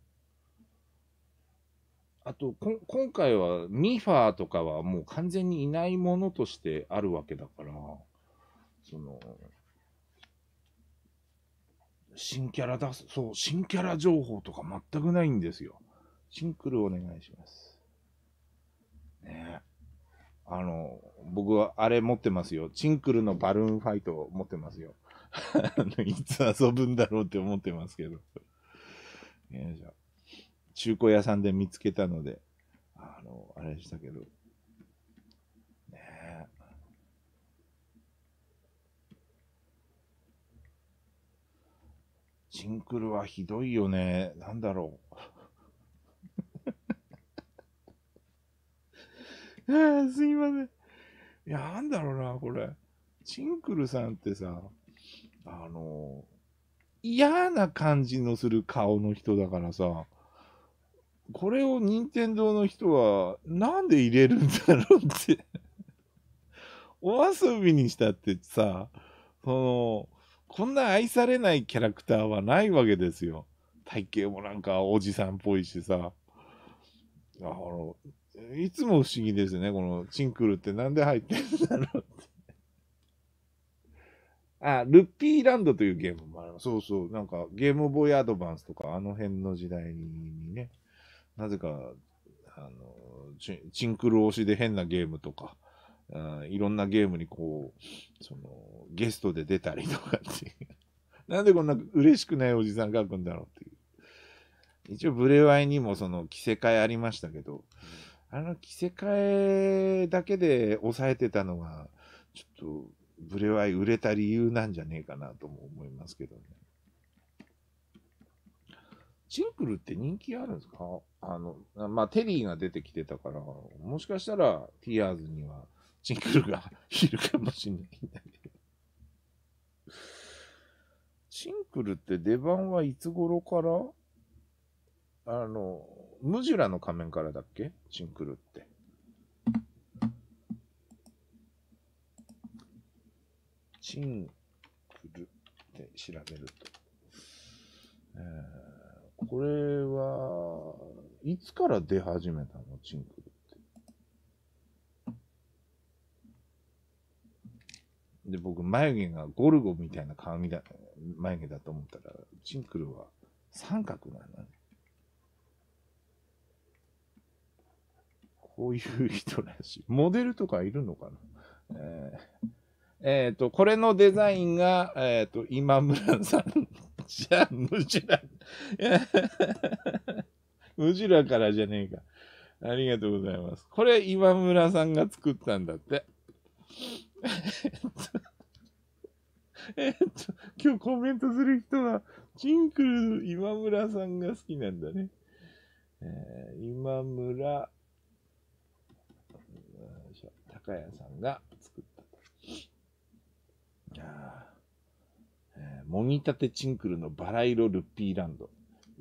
あと今回はミファーとかはもう完全にいないものとしてあるわけだから、その、新キャラ出す、そう、新キャラ情報とか全くないんですよ。シンクルお願いします。ねあの、僕はあれ持ってますよ。チンクルのバルーンファイト持ってますよ。いつ遊ぶんだろうって思ってますけど。よいしょ。中古屋さんで見つけたので、あの、あれでしたけど、ねえ。シンクルはひどいよね。なんだろう。あすいません。いや、なんだろうな、これ。シンクルさんってさ、あの、嫌な感じのする顔の人だからさ、これを任天堂の人はなんで入れるんだろうってお遊びにしたってさ、その、こんな愛されないキャラクターはないわけですよ。体型もなんかおじさんっぽいしさ。あの、いつも不思議ですね。このチンクルってなんで入ってるんだろうってあ、ルッピーランドというゲームもある。そうそう。なんかゲームボーイアドバンスとかあの辺の時代にね。なぜか、あの、チンクル推しで変なゲームとか、うん、いろんなゲームにこう、その、ゲストで出たりとかっていう。なんでこんな嬉しくないおじさん書くんだろうっていう。一応、ブレワイにもその、着せ替えありましたけど、あの着せ替えだけで抑えてたのが、ちょっと、ブレワイ売れた理由なんじゃねえかなとも思いますけどね。チンクルって人気あるんですかあの、まあ、テリーが出てきてたから、もしかしたら、ティアーズには、チンクルが いるかもしれないんだけど。チンクルって出番はいつ頃からあの、ムジュラの仮面からだっけチンクルって。チンクルって調べると。えーこれは、いつから出始めたのチンクルって。で、僕、眉毛がゴルゴみたいな髪だ、眉毛だと思ったら、チンクルは三角なのね。こういう人らしい。モデルとかいるのかなえーえっ、ー、と、これのデザインが、えっ、ー、と、今村さんじゃ、ムジラ、ムジラからじゃねえか。ありがとうございます。これ、今村さんが作ったんだって。えっと、今日コメントする人は、チンクル今村さんが好きなんだね。えー、今村、高谷さんが作っあ、えー、もぎたてチンクルのバラ色ルッピーランド。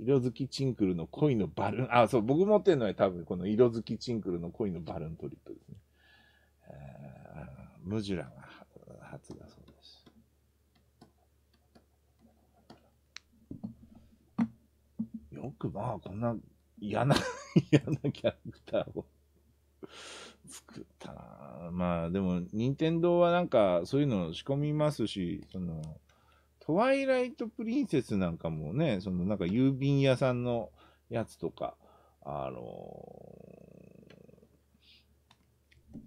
色づきチンクルの恋のバルーン。あ、そう、僕持ってるのは多分この色づきチンクルの恋のバルーントリップですね。えー、ムジュラが初だそうです。よくまあ、こんな嫌な、嫌なキャラクターを。まあでも、任天堂はなんかそういうの仕込みますし、その、トワイライトプリンセスなんかもね、そのなんか郵便屋さんのやつとか、あのー、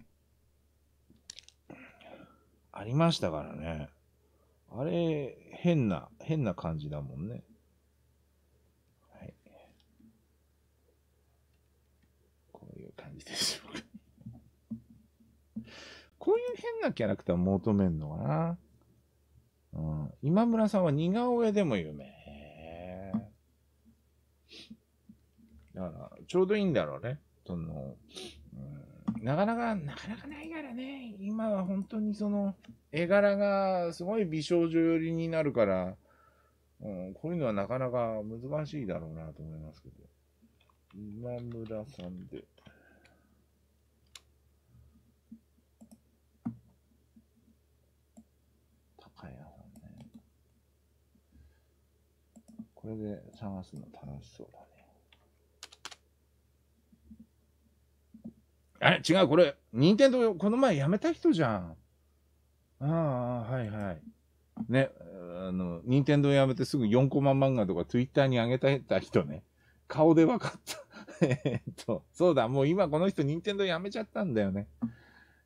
ありましたからね。あれ、変な、変な感じだもんね。はい。こういう感じですこういう変なキャラクター求めんのかな。うん、今村さんは似顔絵でも有名。だから、ちょうどいいんだろうね。その、うん、なかなか、なかなかないからね。今は本当にその、絵柄がすごい美少女寄りになるから、うん、こういうのはなかなか難しいだろうなと思いますけど。今村さんで。これで探すの楽しそうだね。あれ違う、これ、任天堂この前辞めた人じゃん。ああ、はいはい。ね、あの、任天堂辞めてすぐ4コマ漫画とか Twitter に上げた人ね。顔で分かった。えっと、そうだ、もう今この人任天堂辞めちゃったんだよね。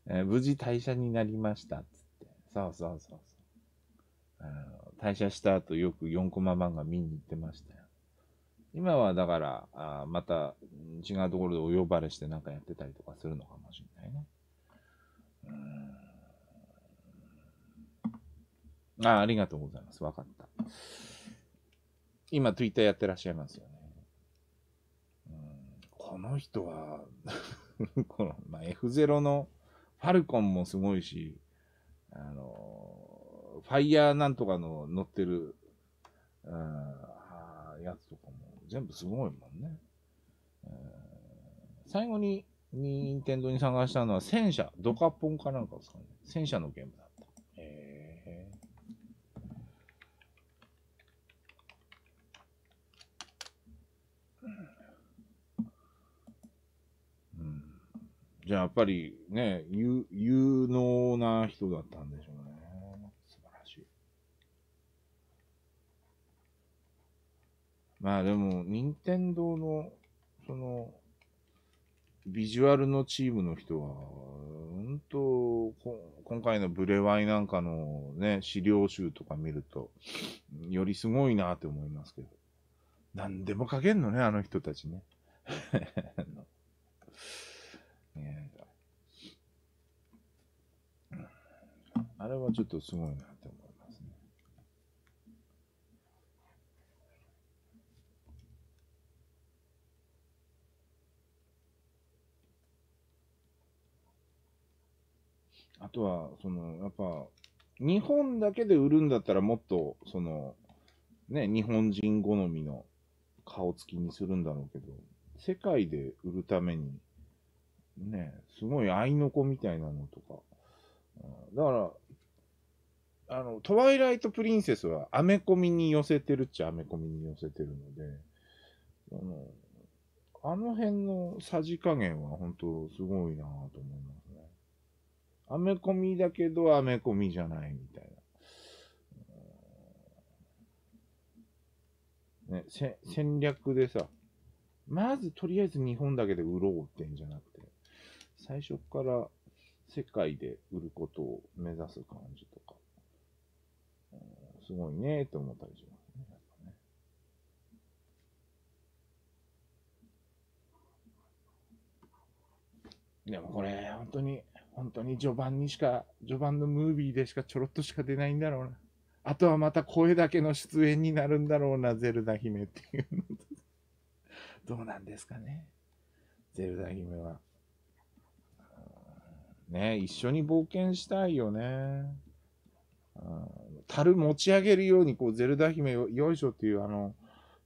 えー、無事退社になりました。つって。そうそうそうそう。あの退社した後よく4コマ漫画見に行ってましたよ。今はだから、あまた違うところでお呼ばれしてなんかやってたりとかするのかもしれないね。あありがとうございます。わかった。今、Twitter やってらっしゃいますよね。うんこの人は この、まあ、F0 のファルコンもすごいし、あのファイヤーなんとかの乗ってる、うん、やつとかも全部すごいもんね。うん、最後に、任天堂に探したのは戦車、ドカポンかなんかですかね。戦車のゲームだった。えん。じゃあやっぱりね、有有能な人だったんでしょうね。まあでも、任天堂の、その、ビジュアルのチームの人は、本当今回のブレワイなんかのね、資料集とか見ると、よりすごいなって思いますけど。何でも書けんのね、あの人たちね。あれはちょっとすごいな。あとは、その、やっぱ、日本だけで売るんだったらもっと、その、ね、日本人好みの顔つきにするんだろうけど、世界で売るために、ね、すごい合いの子みたいなのとか。だから、あの、トワイライト・プリンセスはアメコミに寄せてるっちゃアメコミに寄せてるので、あの、あの辺のさじ加減は本当すごいなと思います。アメコミだけどアメコミじゃないみたいな。ね、戦略でさ、まずとりあえず日本だけで売ろうってんじゃなくて、最初から世界で売ることを目指す感じとか、すごいねって思ったりしますねでもこれ、本当に本当に序盤にしか、序盤のムービーでしかちょろっとしか出ないんだろうな。あとはまた声だけの出演になるんだろうな、ゼルダ姫っていうの。どうなんですかね。ゼルダ姫は。ね一緒に冒険したいよね。樽持ち上げるように、こう、ゼルダ姫よ、よいしょっていう、あの、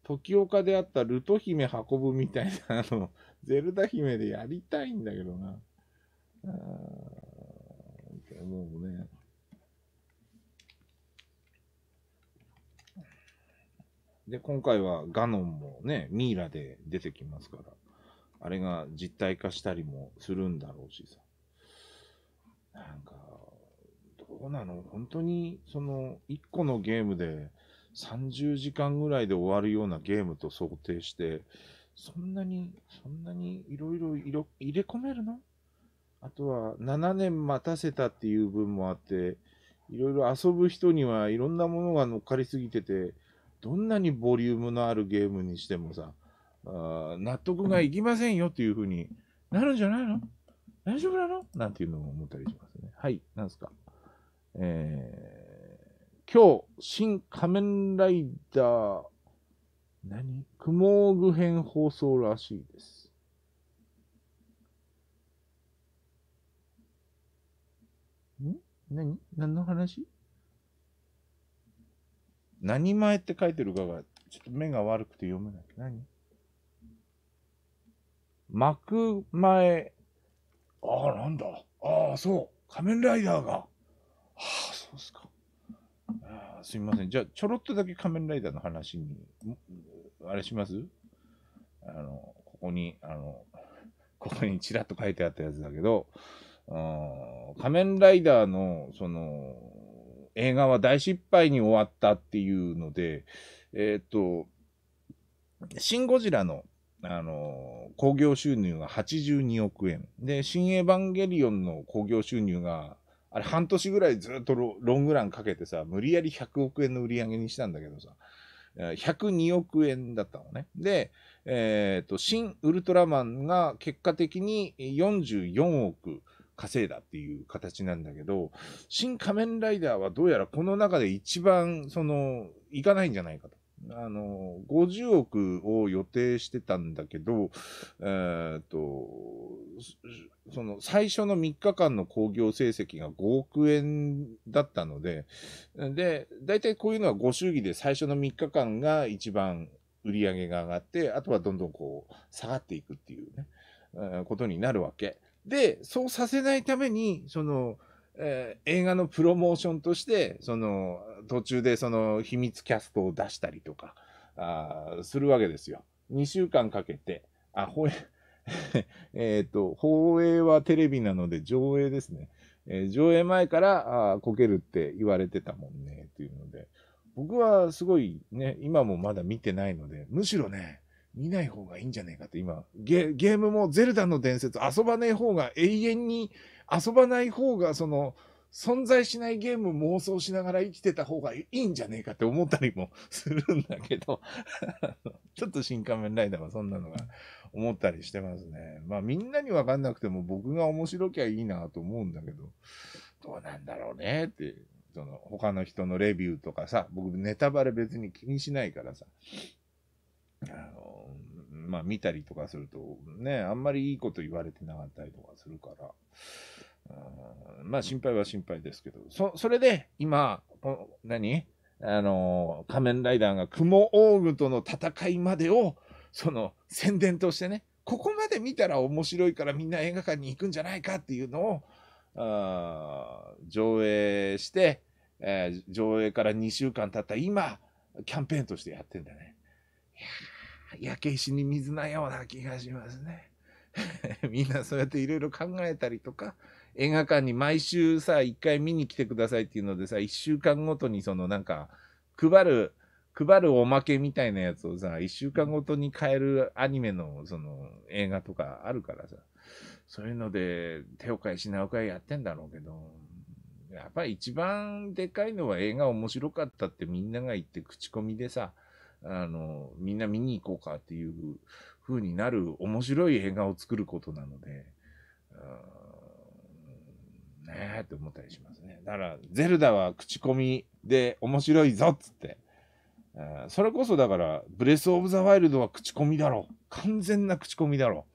時岡であったルト姫運ぶみたいな、あの、ゼルダ姫でやりたいんだけどな。でもうね、で、今回はガノンもね、ミイラで出てきますから、あれが実体化したりもするんだろうしさ。なんか、どうなの本当に、その、1個のゲームで30時間ぐらいで終わるようなゲームと想定して、そんなに、そんなにいろいろ入れ込めるのあとは7年待たせたっていう分もあって、いろいろ遊ぶ人にはいろんなものが乗っかりすぎてて、どんなにボリュームのあるゲームにしてもさ、あ納得がいきませんよっていうふうになるんじゃないの大丈夫なのなんていうのも思ったりしますね。はい、なんすか。えー、今日、新仮面ライダー、何雲具編放送らしいです。ん何何の話何前って書いてるかが、ちょっと目が悪くて読めない。何幕前。ああ、なんだ。ああ、そう。仮面ライダーが。ああ、そうっすか。すみません。じゃあ、ちょろっとだけ仮面ライダーの話に、あれしますあの、ここに、あの、ここにちらっと書いてあったやつだけど、仮面ライダーの、その、映画は大失敗に終わったっていうので、えっ、ー、と、シン・ゴジラの、あのー、興行収入が82億円。で、ン・エヴァンゲリオンの興行収入が、あれ半年ぐらいずっとロングランかけてさ、無理やり100億円の売り上げにしたんだけどさ、102億円だったのね。で、えっ、ー、と、ン・ウルトラマンが結果的に44億。稼いだっていう形なんだけど、新仮面ライダーはどうやらこの中で一番、その、いかないんじゃないかと。あの、50億を予定してたんだけど、えー、っと、その最初の3日間の興行成績が5億円だったので、で、大体こういうのはご祝儀で最初の3日間が一番売り上げが上がって、あとはどんどんこう下がっていくっていうね、えー、ことになるわけ。で、そうさせないために、その、えー、映画のプロモーションとして、その、途中でその秘密キャストを出したりとか、あするわけですよ。2週間かけて、あ、ほえ、えっと、放映はテレビなので上映ですね。えー、上映前からあこけるって言われてたもんね、っていうので、僕はすごいね、今もまだ見てないので、むしろね、見ない方がいいんじゃねえかって今ゲ、ゲームもゼルダの伝説遊ばない方が永遠に遊ばない方がその存在しないゲーム妄想しながら生きてた方がいいんじゃねえかって思ったりもするんだけど ちょっと新仮面ライダーはそんなのが思ったりしてますね。まあみんなにわかんなくても僕が面白きゃいいなと思うんだけど、どうなんだろうねってその他の人のレビューとかさ、僕ネタバレ別に気にしないからさ、あの、まあ見たりとかすると、ね、あんまりいいこと言われてなかったりとかするから、まあ心配は心配ですけど、そ、それで今、何あの、仮面ライダーが雲オーグとの戦いまでを、その宣伝としてね、ここまで見たら面白いからみんな映画館に行くんじゃないかっていうのを、あ上映して、えー、上映から2週間経った今、キャンペーンとしてやってんだね。いや焼け石に水なような気がしますね。みんなそうやっていろいろ考えたりとか、映画館に毎週さ、一回見に来てくださいっていうのでさ、一週間ごとにそのなんか、配る、配るおまけみたいなやつをさ、一週間ごとに変えるアニメのその映画とかあるからさ、そういうので手を変え品を変えやってんだろうけど、やっぱり一番でかいのは映画面白かったってみんなが言って口コミでさ、あの、みんな見に行こうかっていう風になる面白い映画を作ることなので、うん、ねえって思ったりしますね。だから、ゼルダは口コミで面白いぞっつって、それこそだから、ブレス・オブ・ザ・ワイルドは口コミだろ完全な口コミだろ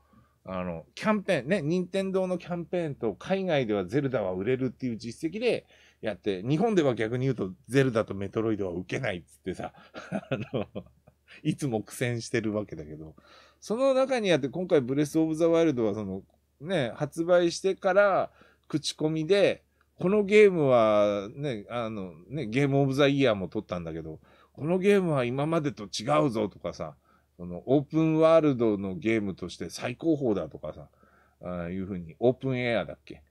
あの、キャンペーン、ね、任天堂のキャンペーンと海外ではゼルダは売れるっていう実績で、やって、日本では逆に言うと、ゼルダとメトロイドは受けないっつってさ、あの、いつも苦戦してるわけだけど、その中にあって、今回ブレス・オブ・ザ・ワイルドは、その、ね、発売してから、口コミで、このゲームは、ね、あの、ね、ゲーム・オブ・ザ・イヤーも撮ったんだけど、このゲームは今までと違うぞとかさ、そのオープンワールドのゲームとして最高峰だとかさ、あいうふうに、オープンエアだっけ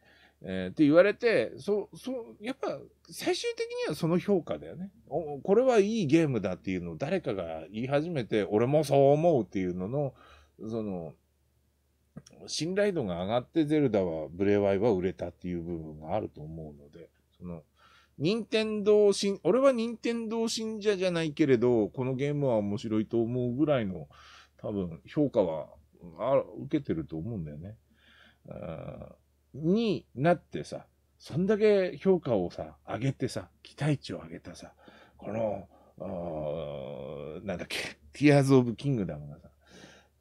えー、って言われて、そ、そ、やっぱ最終的にはその評価だよね。お、これはいいゲームだっていうのを誰かが言い始めて、俺もそう思うっていうのの、その、信頼度が上がってゼルダは、ブレワイは売れたっていう部分があると思うので、その、任天堂信、俺は任天堂信者じゃないけれど、このゲームは面白いと思うぐらいの、多分、評価は、あ受けてると思うんだよね。あになってさ、そんだけ評価をさ、上げてさ、期待値を上げたさ、この、なんだっけ、ティアーズ・オブ・キングダムがさ、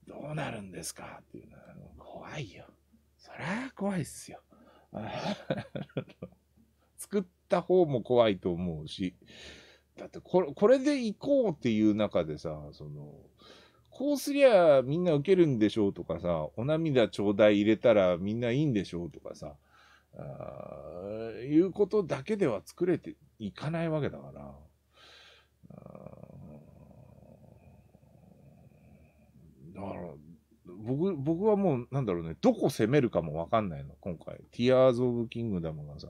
どうなるんですかっていうのは、怖いよ。そりゃ怖いっすよ。作った方も怖いと思うし、だってこれこれで行こうっていう中でさ、その、こうすりゃみんな受けるんでしょうとかさ、お涙ちょうだい入れたらみんないいんでしょうとかさ、あいうことだけでは作れていかないわけだから、だから、僕、僕はもう、なんだろうね、どこ攻めるかもわかんないの、今回。ティアーズ・オブ・キングダムがさ、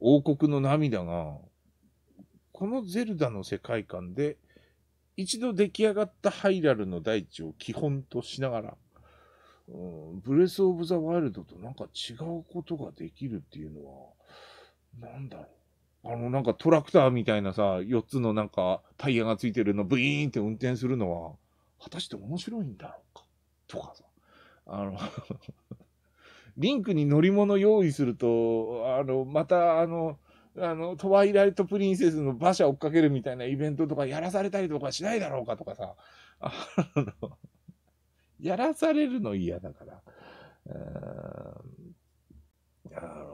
王国の涙が、このゼルダの世界観で一度出来上がったハイラルの大地を基本としながら、うん、ブレス・オブ・ザ・ワイルドとなんか違うことができるっていうのは、なんだろう。あの、なんかトラクターみたいなさ、4つのなんかタイヤがついてるのブイーンって運転するのは、果たして面白いんだろうかとかさ。あの リンクに乗り物用意すると、あの、また、あの、あの、トワイライトプリンセスの馬車追っかけるみたいなイベントとかやらされたりとかしないだろうかとかさ、あの、やらされるの嫌だから。あの、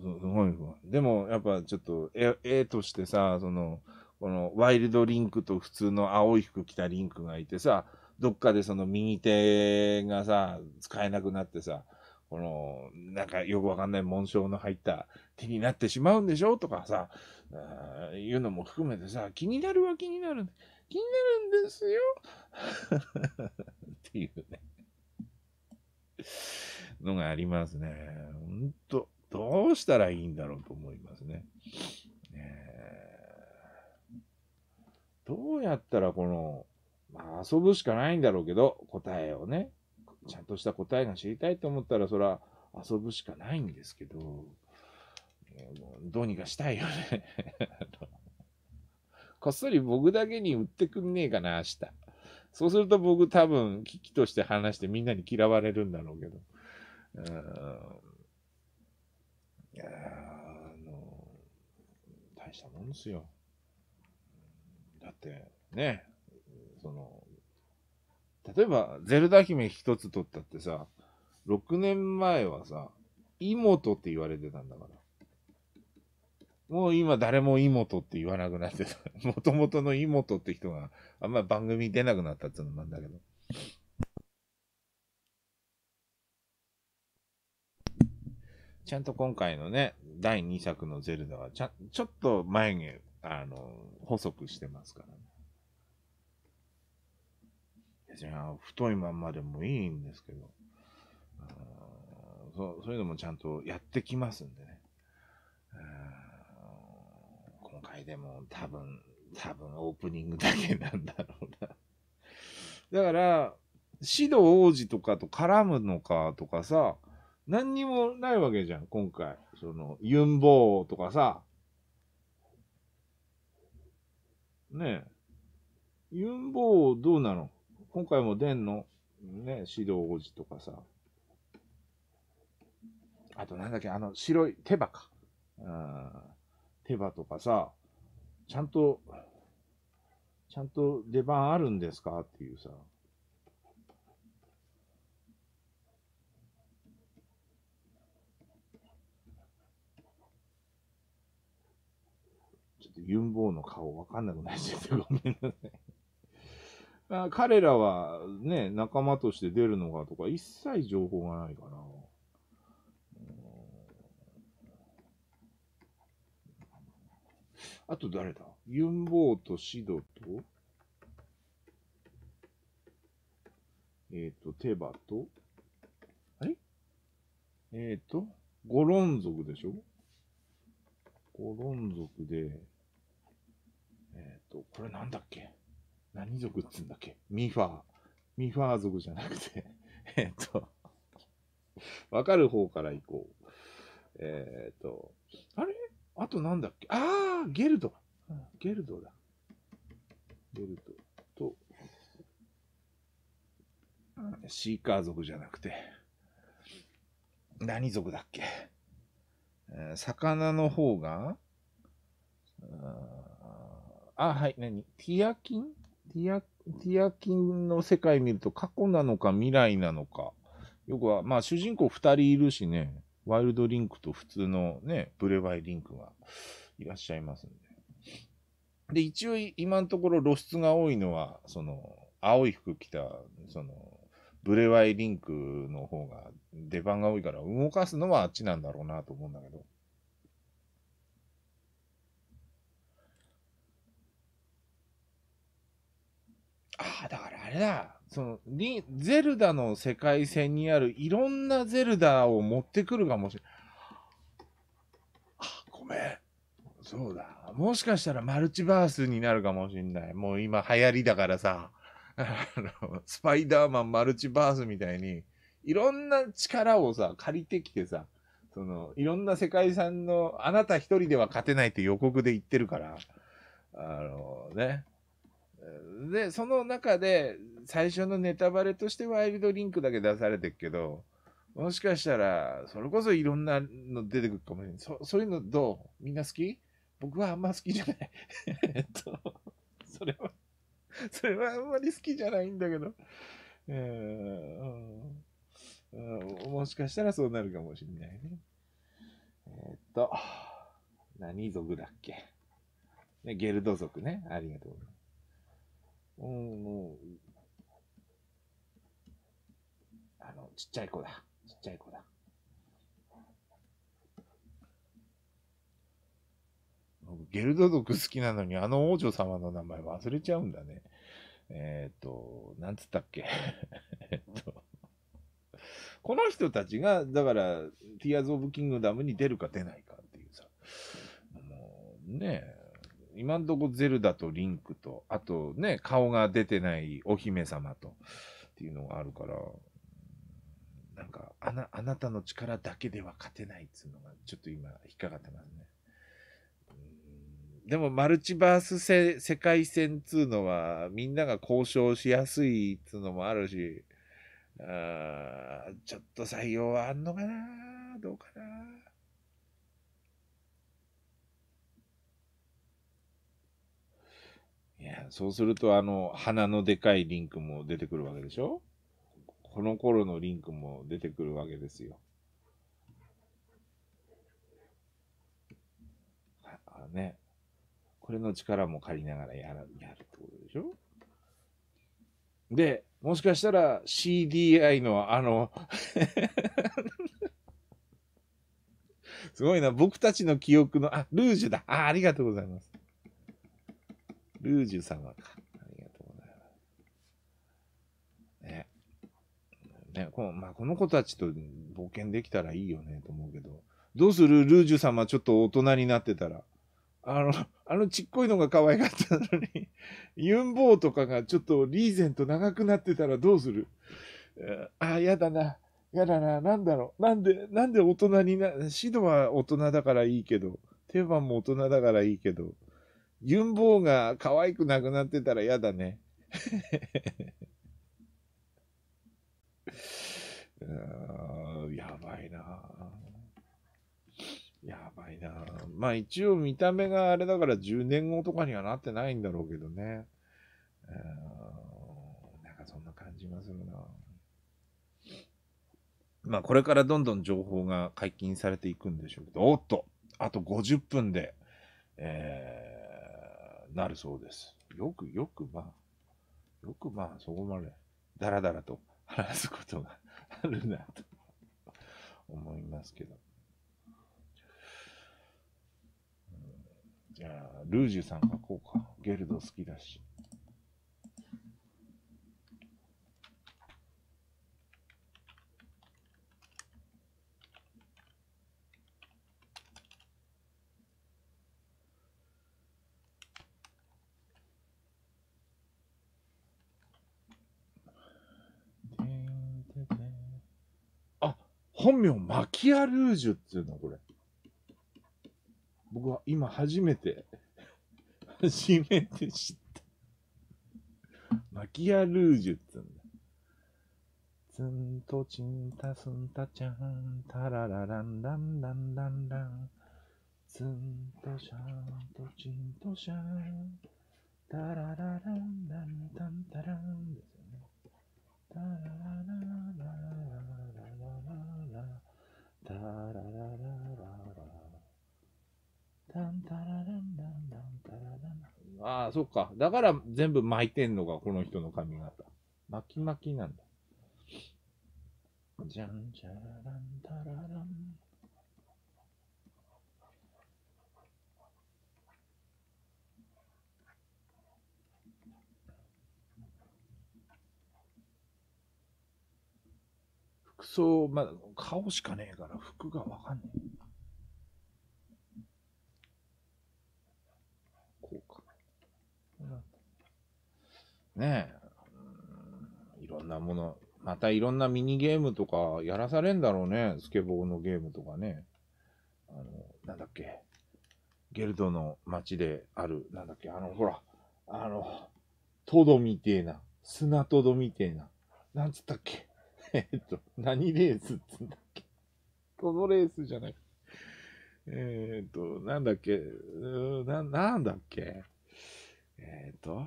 すごいでも、やっぱちょっと絵としてさ、その、このワイルドリンクと普通の青い服着たリンクがいてさ、どっかでその右手がさ、使えなくなってさ、この、なんかよくわかんない紋章の入った手になってしまうんでしょとかさ、あいうのも含めてさ、気になるは気になる。気になるんですよ っていうね。のがありますね。ほんと、どうしたらいいんだろうと思いますね。ねどうやったらこの、まあ、遊ぶしかないんだろうけど、答えをね、ちゃんとした答えが知りたいと思ったら、そは遊ぶしかないんですけど、どうにかしたいよね こっそり僕だけに売ってくんねえかな、明日。そうすると僕多分、危機として話してみんなに嫌われるんだろうけど。うん。あの、大したもんですよ。だって、ね、その、例えば、ゼルダ姫一つ取ったってさ、6年前はさ、妹って言われてたんだから。もう今誰も妹って言わなくなってた。もともとの妹って人があんま番組出なくなったっていうのなんだけど。ちゃんと今回のね、第2作のゼルダはちゃ、ちょっと前に、あの、補足してますからね。別に太いまんまでもいいんですけど、そうそういうのもちゃんとやってきますんでね。今回でも多分、多分オープニングだけなんだろうな。だから、シド王子とかと絡むのかとかさ、何にもないわけじゃん、今回。その、ユンボーとかさ。ねえ。ユンボーどうなの今回も伝のね、指導王子とかさ、あとなんだっけ、あの、白い手羽か。うん。手羽とかさ、ちゃんと、ちゃんと出番あるんですかっていうさ。ちょっとユンボーの顔わかんなくなっちゃってごめんなさい。彼らはね、仲間として出るのかとか、一切情報がないから。あと誰だユンボーとシドと、えっ、ー、と、テバと、あれえっ、ー、と、ゴロン族でしょゴロン族で、えっ、ー、と、これなんだっけ何族っつうんだっけミファー。ミファー族じゃなくて えっとわかる方から行こう。えー、っと、あれあとなんだっけああ、ゲルド。ゲルドだ。ゲルドと、シーカー族じゃなくて、何族だっけ、えー、魚の方が、あ、はい、何ティアキンディア、ディアキンの世界見ると過去なのか未来なのか。よくは、まあ主人公二人いるしね、ワイルドリンクと普通のね、ブレワイリンクがいらっしゃいますんで。で、一応今のところ露出が多いのは、その、青い服着た、その、ブレワイリンクの方が出番が多いから動かすのはあっちなんだろうなと思うんだけど。ああ、だからあれだ。その、に、ゼルダの世界線にあるいろんなゼルダを持ってくるかもしれん。あ、ごめん。そうだ。もしかしたらマルチバースになるかもしれない。もう今流行りだからさ、あの、スパイダーマンマルチバースみたいに、いろんな力をさ、借りてきてさ、その、いろんな世界遺産の、あなた一人では勝てないって予告で言ってるから、あのね、で、その中で、最初のネタバレとしてワイルドリンクだけ出されてるけど、もしかしたら、それこそいろんなの出てくるかもしれない。そそういうのどうみんな好き僕はあんま好きじゃない。えっと、それは、それはあんまり好きじゃないんだけど、えー、うん、もしかしたらそうなるかもしれないね。えー、っと、何族だっけ、ね、ゲルド族ね。ありがとうございます。うん、もうあの、ちっちゃい子だ。ちっちゃい子だ。ゲルド族好きなのに、あの王女様の名前忘れちゃうんだね。えっ、ー、と、なんつったっけ。えっと、この人たちが、だから、ティアーズ・オブ・キングダムに出るか出ないかっていうさ、もうねえ、今んとこゼルダとリンクと、あとね、顔が出てないお姫様と、っていうのがあるから、なんか、あな、あなたの力だけでは勝てないっていうのが、ちょっと今、引っかかってますね。でも、マルチバース世界戦っつうのは、みんなが交渉しやすいっつうのもあるし、あちょっと採用はあんのかなどうかなそうすると、あの、鼻のでかいリンクも出てくるわけでしょこの頃のリンクも出てくるわけですよ。あね。これの力も借りながらやるやるってことでしょで、もしかしたら CDI のあの すごいな、僕たちの記憶の、あ、ルージュだ。あありがとうございます。ルージュ様か。ありがとうございます。ね。ね、この、まあ、この子たちと冒険できたらいいよねと思うけど、どうするルージュ様ちょっと大人になってたら。あの、あのちっこいのが可愛かったのに、ユンボーとかがちょっとリーゼント長くなってたらどうするあ、やだな。やだな。なんだろう。なんで、なんで大人にな、シドは大人だからいいけど、テーマも大人だからいいけど、ユンボウが可愛くなくなってたら嫌だね。やばいなやばいなまあ一応見た目があれだから10年後とかにはなってないんだろうけどね。なんかそんな感じがするなまあこれからどんどん情報が解禁されていくんでしょうけど、おっとあと50分で、えーなるそうです。よくよくまあ、よくまあそこまでだらだらと話すことがあるなと思いますけど。じゃあ、ルージュさんがこうか。ゲルド好きだし。本名マキアルージュっていうの、これ。僕は今初めて、初めて知った。マキアルージュってうんだ。ツンとチンタスンタチャン、タララランランランランラン。ツンとシャンとチンとシャン、タララランランタンタラン。ああ、そっか。だから全部巻いてんのが、この人の髪型。巻き巻きなんだ。じゃんじゃらんたららん。装、まあ、顔しかねえから服がわかんねえ。こうか。ねえ、いろんなもの、またいろんなミニゲームとかやらされんだろうね。スケボーのゲームとかね。あの、なんだっけ。ゲルドの街である、なんだっけ、あの、ほら、あの、トドみてえな、砂トドみてえな、なんつったっけ。えっと、何レースっつんだっけこのレースじゃない。えっ、と、なんだっけ、な、なんだっけ。えっ、と、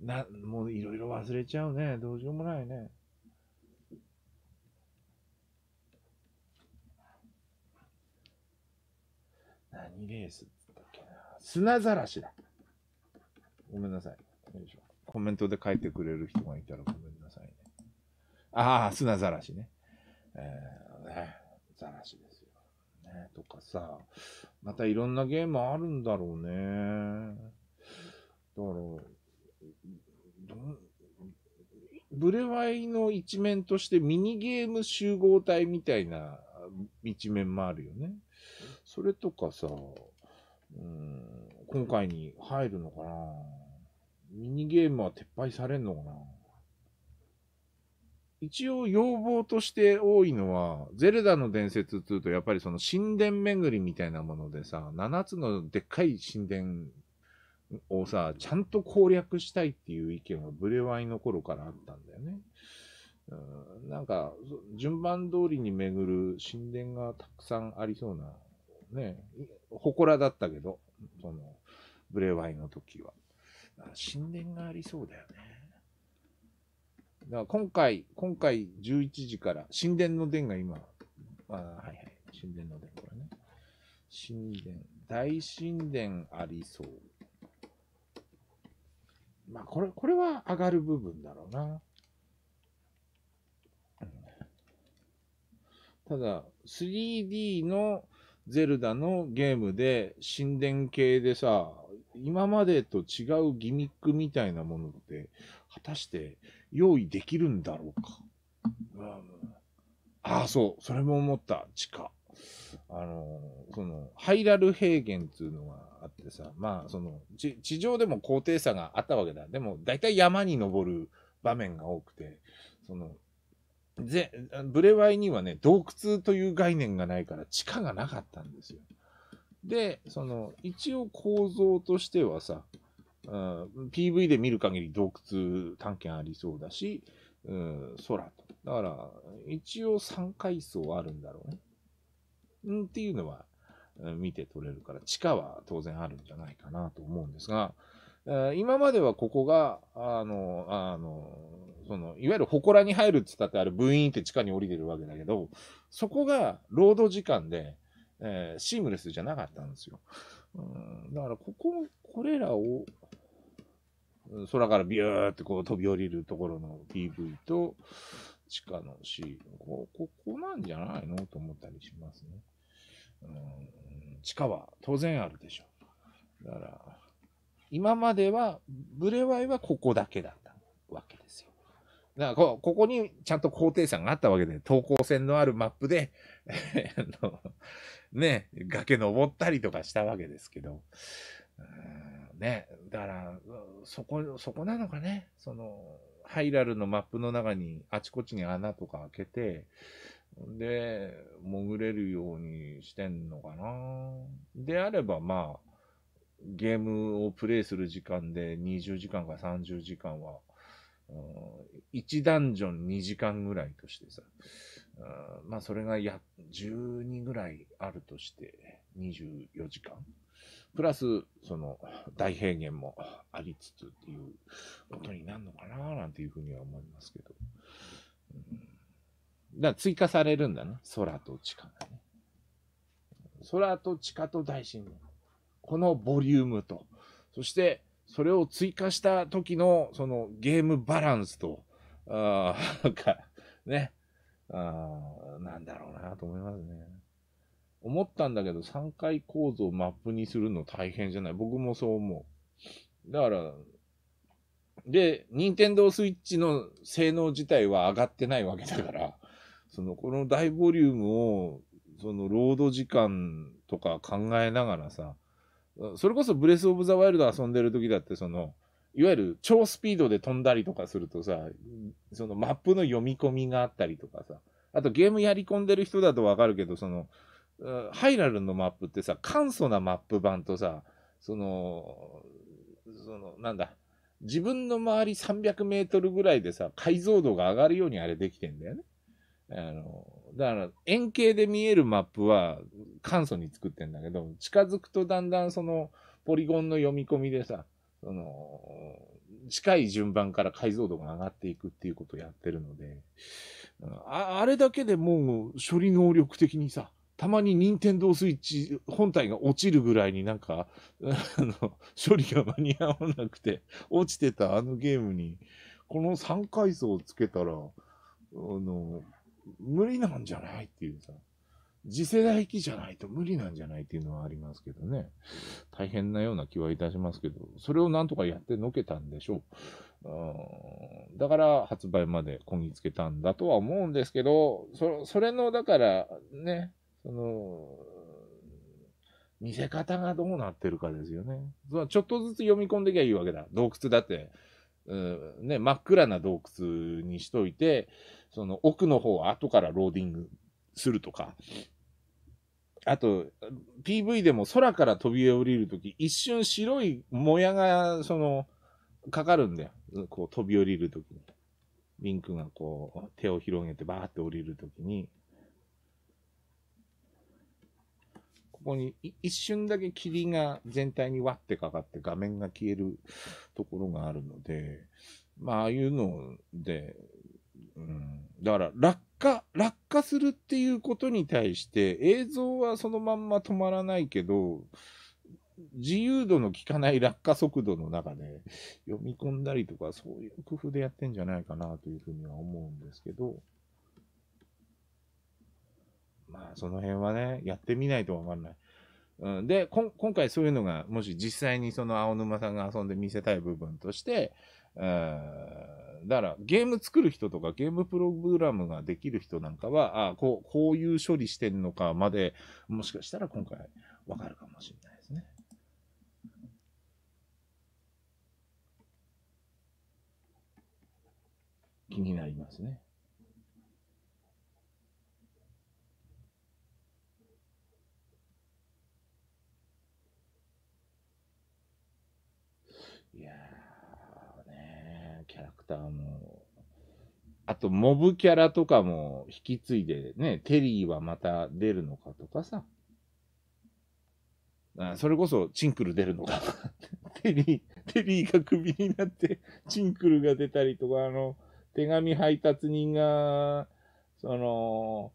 な、もういろいろ忘れちゃうね。どうしようもないね。何レースっだっけな。砂ざらしだ。ごめんなさい。よいしょ。コメントで書いてくれる人がいたらごめんああ、砂ざらしね。えー、ね、ざらしですよ。ね、とかさ、またいろんなゲームあるんだろうね。だから、ブレワイの一面としてミニゲーム集合体みたいな一面もあるよね。それとかさ、うん、今回に入るのかなミニゲームは撤廃されんのかな一応要望として多いのは、ゼルダの伝説っていうと、やっぱりその神殿巡りみたいなものでさ、7つのでっかい神殿をさ、ちゃんと攻略したいっていう意見がブレワイの頃からあったんだよね。うん、なんか、順番通りに巡る神殿がたくさんありそうな、ね、祠だったけど、その、ブレワイの時は。神殿がありそうだよね。だから今回、今回11時から、神殿の殿が今、あはいはい、神殿の殿、これね。神殿、大神殿ありそう。まあ、これ、これは上がる部分だろうな。ただ、3D のゼルダのゲームで神殿系でさ、今までと違うギミックみたいなものって、果たして用意できるんだろうか。うん、ああ、そう、それも思った、地下。あの、その、ハイラル平原っていうのがあってさ、まあ、その、地上でも高低差があったわけだ。でも、大体山に登る場面が多くて、その、ぜブレワイにはね、洞窟という概念がないから地下がなかったんですよ。で、その、一応構造としてはさ、うん、PV で見る限り洞窟探検ありそうだし、うん、空と。だから、一応3階層あるんだろうね。うん、っていうのは、見て取れるから、地下は当然あるんじゃないかなと思うんですが、今まではここが、あの、あの、その、いわゆる祠に入るって言ったって、あれ、ブイーンって地下に降りてるわけだけど、そこが労働時間で、えー、シームレスじゃなかったんですよ。うん、だから、ここ、これらを、空からビューってこう飛び降りるところの PV と、地下のシーン。こここなんじゃないのと思ったりしますね。うん、地下は当然あるでしょう。だから、今までは、ブレワイはここだけだったわけですよ。だからこ、ここにちゃんと高低差があったわけで、等高線のあるマップで ね、崖登ったりとかしたわけですけど、ね、だから、そこ、そこなのかね。その、ハイラルのマップの中に、あちこちに穴とか開けて、で、潜れるようにしてんのかな。であれば、まあ、ゲームをプレイする時間で20時間か30時間は、うん、1ダンジョン2時間ぐらいとしてさ、うん、まあそれがや1 2ぐらいあるとして24時間プラス、その、大平原もありつつっていうことになるのかな、なんていうふうには思いますけど。うん、だから追加されるんだな。空と地下がね。空と地下と大神殿。このボリュームと、そしてそれを追加した時のそのゲームバランスと、ああ、ね、ああ、なんだろうなと思いますね。思ったんだけど、3回構造をマップにするの大変じゃない僕もそう思う。だから、で、任天堂スイッチの性能自体は上がってないわけだから、その、この大ボリュームを、その、ロード時間とか考えながらさ、それこそブレスオブザワイルド遊んでる時だって、その、いわゆる超スピードで飛んだりとかするとさ、そのマップの読み込みがあったりとかさ、あとゲームやり込んでる人だとわかるけど、その、ハイラルのマップってさ、簡素なマップ版とさ、その、その、なんだ、自分の周り300メートルぐらいでさ、解像度が上がるようにあれできてんだよね。あの、だから円形で見えるマップは簡素に作ってんだけど、近づくとだんだんそのポリゴンの読み込みでさ、その、近い順番から解像度が上がっていくっていうことをやってるので、ああれだけでもう処理能力的にさ、たまに任天堂スイッチ本体が落ちるぐらいになんか、あの、処理が間に合わなくて、落ちてたあのゲームに、この3階層をつけたら、あの、無理なんじゃないっていうさ、次世代機じゃないと無理なんじゃないっていうのはありますけどね。大変なような気はいたしますけど、それをなんとかやってのけたんでしょう。だから発売までこぎつけたんだとは思うんですけど、そそれの、だからね、その、見せ方がどうなってるかですよね。ちょっとずつ読み込んできゃいいわけだ。洞窟だって、うん、ね、真っ暗な洞窟にしといて、その奥の方は後からローディングするとか。あと、PV でも空から飛び降りるとき、一瞬白いもやが、その、かかるんだよ。こう飛び降りるときに。リンクがこう、手を広げてバーって降りるときに。こに一瞬だけ霧が全体にわってかかって画面が消えるところがあるので、まあ、ああいうので、うん、だから落下、落下するっていうことに対して映像はそのまんま止まらないけど、自由度の効かない落下速度の中で読み込んだりとか、そういう工夫でやってんじゃないかなというふうには思うんですけど、まあ、その辺はね、やってみないとわかんない。うん、で、今回そういうのが、もし実際にその青沼さんが遊んで見せたい部分として、だからゲーム作る人とかゲームプログラムができる人なんかは、あこう、こういう処理してるのかまで、もしかしたら今回わかるかもしれないですね。気になりますね。いやーねキャラクターも、あと、モブキャラとかも引き継いで、ね、テリーはまた出るのかとかさ。あそれこそ、チンクル出るのか。テリー、テリーがクビになって、チンクルが出たりとか、あの、手紙配達人が、その、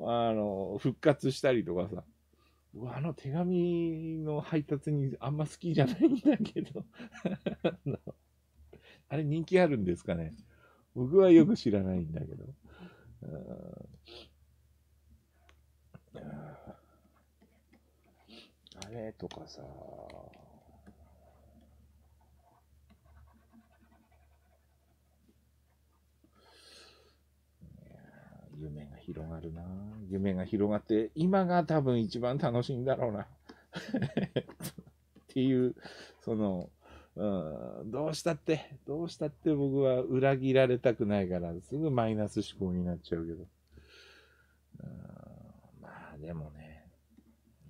あの、復活したりとかさ。わ、あの手紙の配達にあんま好きじゃないんだけど あれ人気あるんですかね。僕はよく知らないんだけど。あれとかさ、広がるな夢が広がって、今が多分一番楽しいんだろうな。っていう、その、うん、どうしたって、どうしたって僕は裏切られたくないから、すぐマイナス思考になっちゃうけど。うん、まあでもね、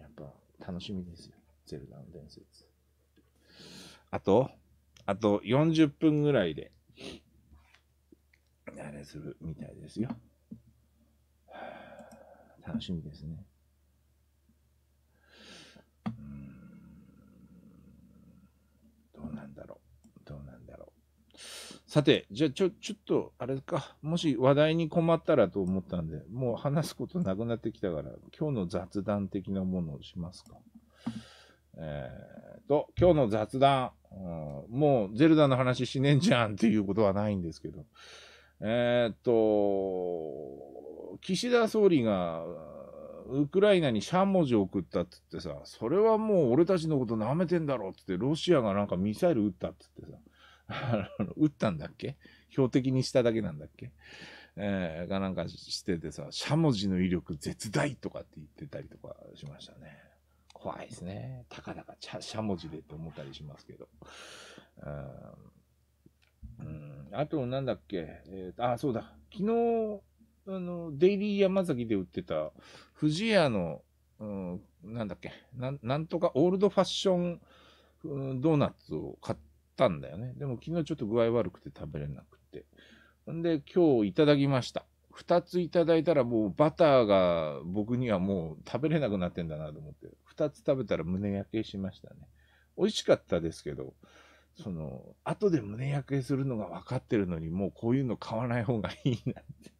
やっぱ楽しみですよ。ゼルダの伝説。あと、あと40分ぐらいで、あれするみたいですよ。楽しみですね。うん。どうなんだろう。どうなんだろう。さて、じゃあちょ、ちょっと、あれか、もし話題に困ったらと思ったんで、もう話すことなくなってきたから、今日の雑談的なものをしますか。えー、と、今日の雑談、うん、もうゼルダの話しねえんじゃんっていうことはないんですけど、えー、っと、岸田総理が、ウクライナにしゃもじを送ったっ言ってさ、それはもう俺たちのこと舐めてんだろっ言って、ロシアがなんかミサイル撃ったっ言ってさ、撃ったんだっけ標的にしただけなんだっけえー、がなんかしててさ、しゃもじの威力絶大とかって言ってたりとかしましたね。怖いですね。たかだかしゃ、しゃもじでって思ったりしますけど。うん、あと、なんだっけ、えー、あ、そうだ。昨日、あの、デイリー山崎で売ってた、藤屋の、うん、なんだっけな、なんとかオールドファッション、うん、ドーナツを買ったんだよね。でも昨日ちょっと具合悪くて食べれなくて。んで、今日いただきました。二ついただいたらもうバターが僕にはもう食べれなくなってんだなと思って、二つ食べたら胸焼けしましたね。美味しかったですけど、その、後で胸焼けするのが分かってるのに、もうこういうの買わない方がいいなって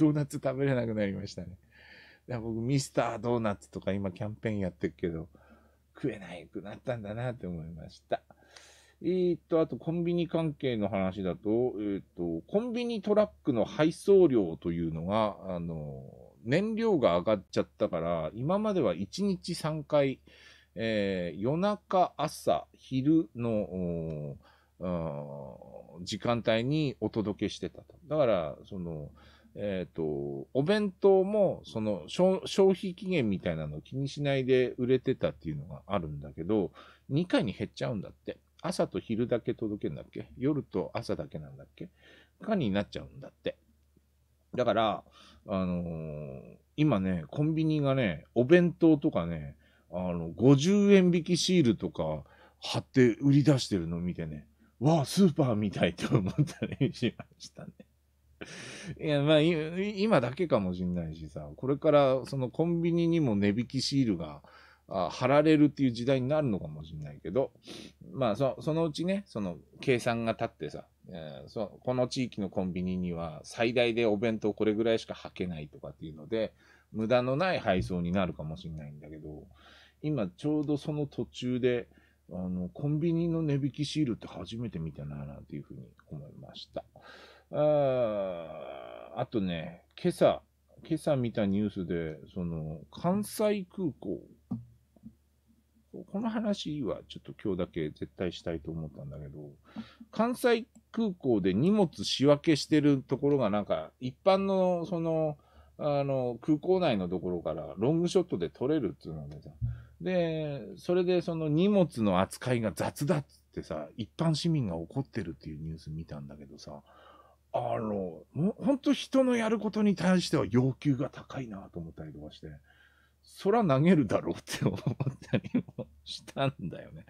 ドーナツ食べれなくなりましたね。だから僕、ミスタードーナツとか今キャンペーンやってるけど、食えないくなったんだなって思いました。えー、っと、あとコンビニ関係の話だと、えー、っと、コンビニトラックの配送料というのが、あの、燃料が上がっちゃったから、今までは1日3回、えー、夜中、朝、昼の、時間帯にお届けしてたと。だから、その、えっ、ー、と、お弁当も、その消、費期限みたいなのを気にしないで売れてたっていうのがあるんだけど、2回に減っちゃうんだって。朝と昼だけ届けるんだっけ夜と朝だけなんだっけかになっちゃうんだって。だから、あのー、今ね、コンビニがね、お弁当とかね、あの、50円引きシールとか貼って売り出してるの見てね、わあ、スーパーみたいと思ったりしましたね。いや、まあ、今だけかもしんないしさ、これからそのコンビニにも値引きシールが、貼られるっていう時代になるのかもしれないけど、まあそ、そのうちね、その計算が立ってさ、えーそ、この地域のコンビニには最大でお弁当これぐらいしか履けないとかっていうので、無駄のない配送になるかもしれないんだけど、今ちょうどその途中で、あの、コンビニの値引きシールって初めて見たな、なんていうふうに思いました。ああとね、今朝、今朝見たニュースで、その、関西空港。この話はちょっと今日だけ絶対したいと思ったんだけど、関西空港で荷物仕分けしてるところがなんか、一般の、その、あの、空港内のところからロングショットで撮れるっていうのでさ、で、それでその荷物の扱いが雑だっってさ、一般市民が怒ってるっていうニュース見たんだけどさ、あの、ほんと人のやることに対しては要求が高いなと思ったりとかして、そら投げるだろうって思ったりもしたんだよね。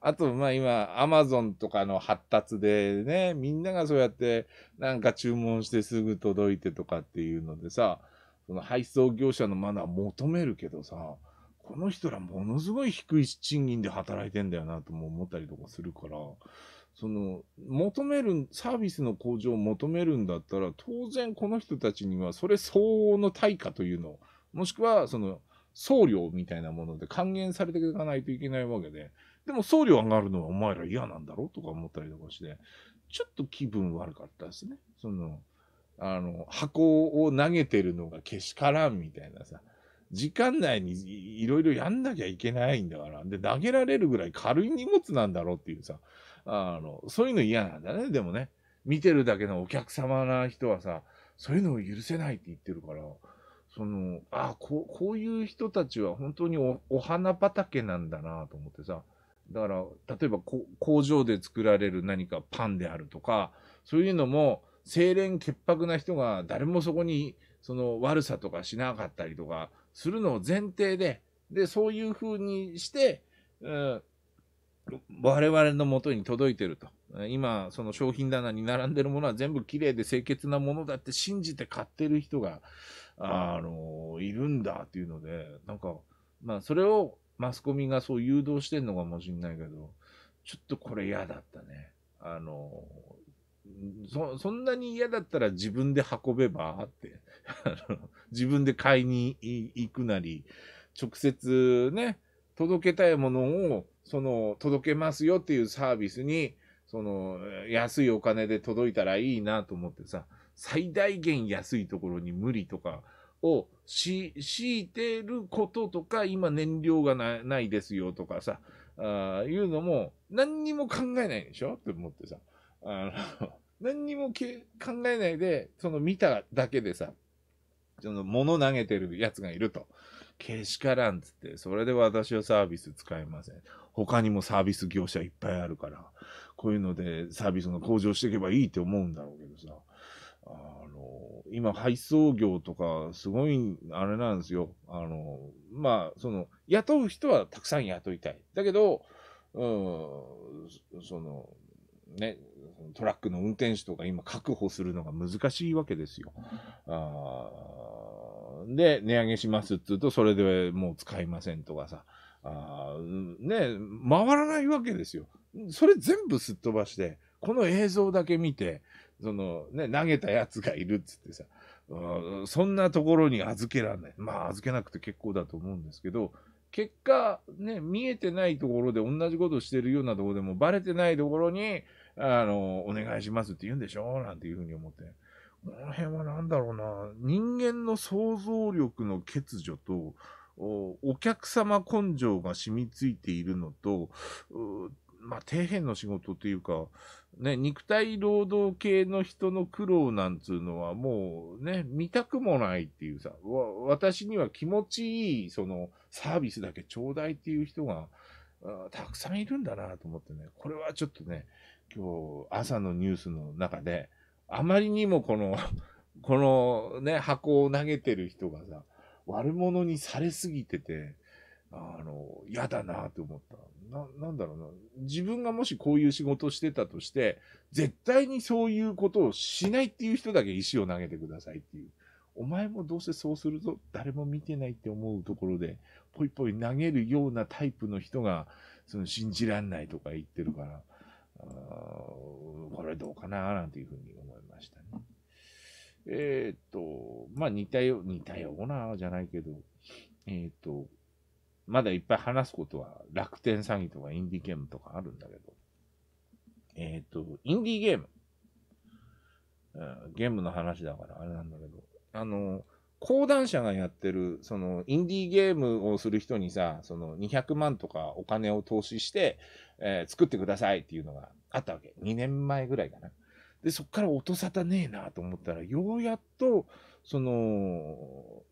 あと、まあ今、アマゾンとかの発達でね、みんながそうやってなんか注文してすぐ届いてとかっていうのでさ、その配送業者のマナー求めるけどさ、この人らものすごい低い賃金で働いてんだよなとも思ったりとかするから、その、求める、サービスの向上を求めるんだったら、当然この人たちにはそれ相応の対価というのもしくはその、送料みたいなもので還元されていかないといけないわけで、でも送料上がるのはお前ら嫌なんだろうとか思ったりとかして、ちょっと気分悪かったですね。その、あの、箱を投げてるのがけしからんみたいなさ。時間内にいろいろやんなきゃいけないんだから。で、投げられるぐらい軽い荷物なんだろうっていうさ、あの、そういうの嫌なんだね、でもね。見てるだけのお客様な人はさ、そういうのを許せないって言ってるから、その、あこう、こういう人たちは本当におお花畑なんだなと思ってさ、だから、例えば工場で作られる何かパンであるとか、そういうのも、清廉潔白な人が誰もそこに、その悪さとかしなかったりとか、するのを前提で、で、そういうふうにして、うん、我々のもとに届いてると。今、その商品棚に並んでるものは全部綺麗で清潔なものだって信じて買ってる人が、あの、いるんだっていうので、なんか、まあ、それをマスコミがそう誘導してるのかもしれないけど、ちょっとこれ嫌だったね。あの、そ、そんなに嫌だったら自分で運べばって 自分で買いに行くなり、直接ね、届けたいものを、その、届けますよっていうサービスに、その、安いお金で届いたらいいなと思ってさ、最大限安いところに無理とかをし、強いてることとか、今燃料がないですよとかさ、あいうのも、何にも考えないでしょって思ってさ、あの何にも考えないで、その見ただけでさ、その物投げてるやつがいると。けしからんつって、それで私はサービス使えません。他にもサービス業者いっぱいあるから、こういうのでサービスが向上していけばいいって思うんだろうけどさ。あの、今、配送業とか、すごい、あれなんですよ。あの、まあ、その、雇う人はたくさん雇いたい。だけど、うん、その、ね、トラックの運転手とか今確保するのが難しいわけですよ。あで、値上げしますって言うと、それでもう使いませんとかさ。あね、回らないわけですよ。それ全部すっ飛ばして、この映像だけ見て、そのね、投げたやつがいるっつってさ、そんなところに預けられない。まあ預けなくて結構だと思うんですけど、結果、ね、見えてないところで同じことしてるようなところでも、バレてないところに、あの、お願いしますって言うんでしょなんていうふうに思って。この辺は何だろうな、人間の想像力の欠如と、おお客様根性が染みついているのと、まあ、底辺の仕事というか、ね、肉体労働系の人の苦労なんつうのはもうね、見たくもないっていうさ、わ私には気持ちいいそのサービスだけちょうだいっていう人が、たくさんいるんだなと思ってね、これはちょっとね、今日朝のニュースの中で、あまりにもこの このね、箱を投げてる人がさ、悪者にされすぎてて、あの、嫌だなと思った。な、なんだろうな。自分がもしこういう仕事をしてたとして、絶対にそういうことをしないっていう人だけ石を投げてくださいっていう。お前もどうせそうすると誰も見てないって思うところで、ぽいぽい投げるようなタイプの人が、その信じらんないとか言ってるから、これどうかななんていうふうに思いましたね。えっ、ー、と、まあ似たよ、似たようなじゃないけど、えっ、ー、と、まだいっぱい話すことは楽天詐欺とかインディーゲームとかあるんだけど、えっ、ー、と、インディーゲーム、うん、ゲームの話だからあれなんだけど、あの、講談社がやってる、その、インディーゲームをする人にさ、その、200万とかお金を投資して、えー、作ってくださいっていうのがあったわけ。2年前ぐらいかな。で、そっから音沙汰ねえなと思ったら、ようやっと、その、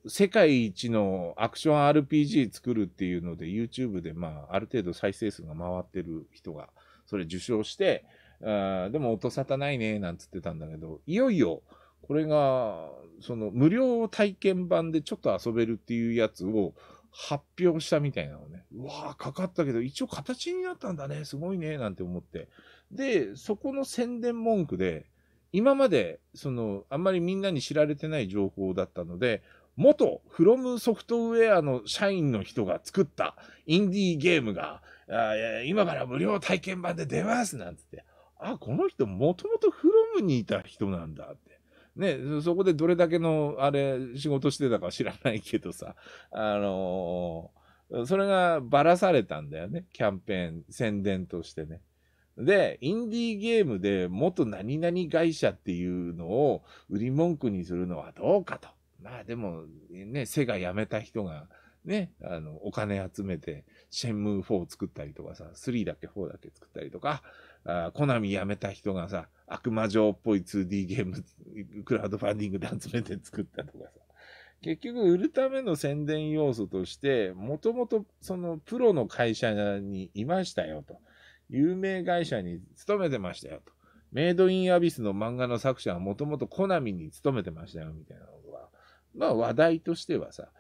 世界一のアクション RPG 作るっていうので、YouTube で、まあ、ある程度再生数が回ってる人が、それ受賞して、あでも音沙汰ないね、なんつってたんだけど、いよいよ、これが、その無料体験版でちょっと遊べるっていうやつを発表したみたいなのね。うわーかかったけど、一応形になったんだね。すごいね。なんて思って。で、そこの宣伝文句で、今まで、その、あんまりみんなに知られてない情報だったので、元フロムソフトウェアの社員の人が作ったインディーゲームが、今から無料体験版で出ますなんつって、あ、この人もともとフロムにいた人なんだって。ね、そこでどれだけの、あれ、仕事してたか知らないけどさ、あのー、それがばらされたんだよね、キャンペーン、宣伝としてね。で、インディーゲームで元何々会社っていうのを売り文句にするのはどうかと。まあでも、ね、セガ辞めた人が、ね、あの、お金集めて、シェンムー4作ったりとかさ、3だっけ4だっけ作ったりとか、あコナミ辞めた人がさ、悪魔城っぽい 2D ゲーム、クラウドファンディングで集めて作ったとかさ。結局売るための宣伝要素として、もともとそのプロの会社にいましたよと。有名会社に勤めてましたよと。メイドインアビスの漫画の作者はもともとコナミに勤めてましたよみたいなのが、まあ話題としてはさ、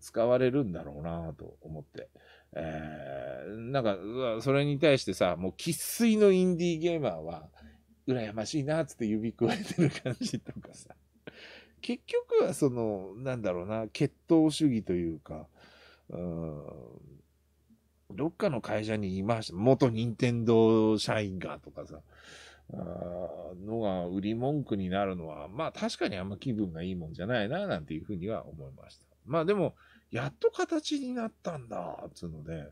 使われるんだろうなと思って。えー、なんか、それに対してさ、もう生粋のインディーゲーマーは、羨ましいな、つって指くわえてる感じとかさ。結局はその、なんだろうな、血統主義というか、うん、どっかの会社にいました。元任天堂社員がとかさ、あのが売り文句になるのは、まあ確かにあんま気分がいいもんじゃないな、なんていうふうには思いました。まあでも、やっと形になったんだ、つうので、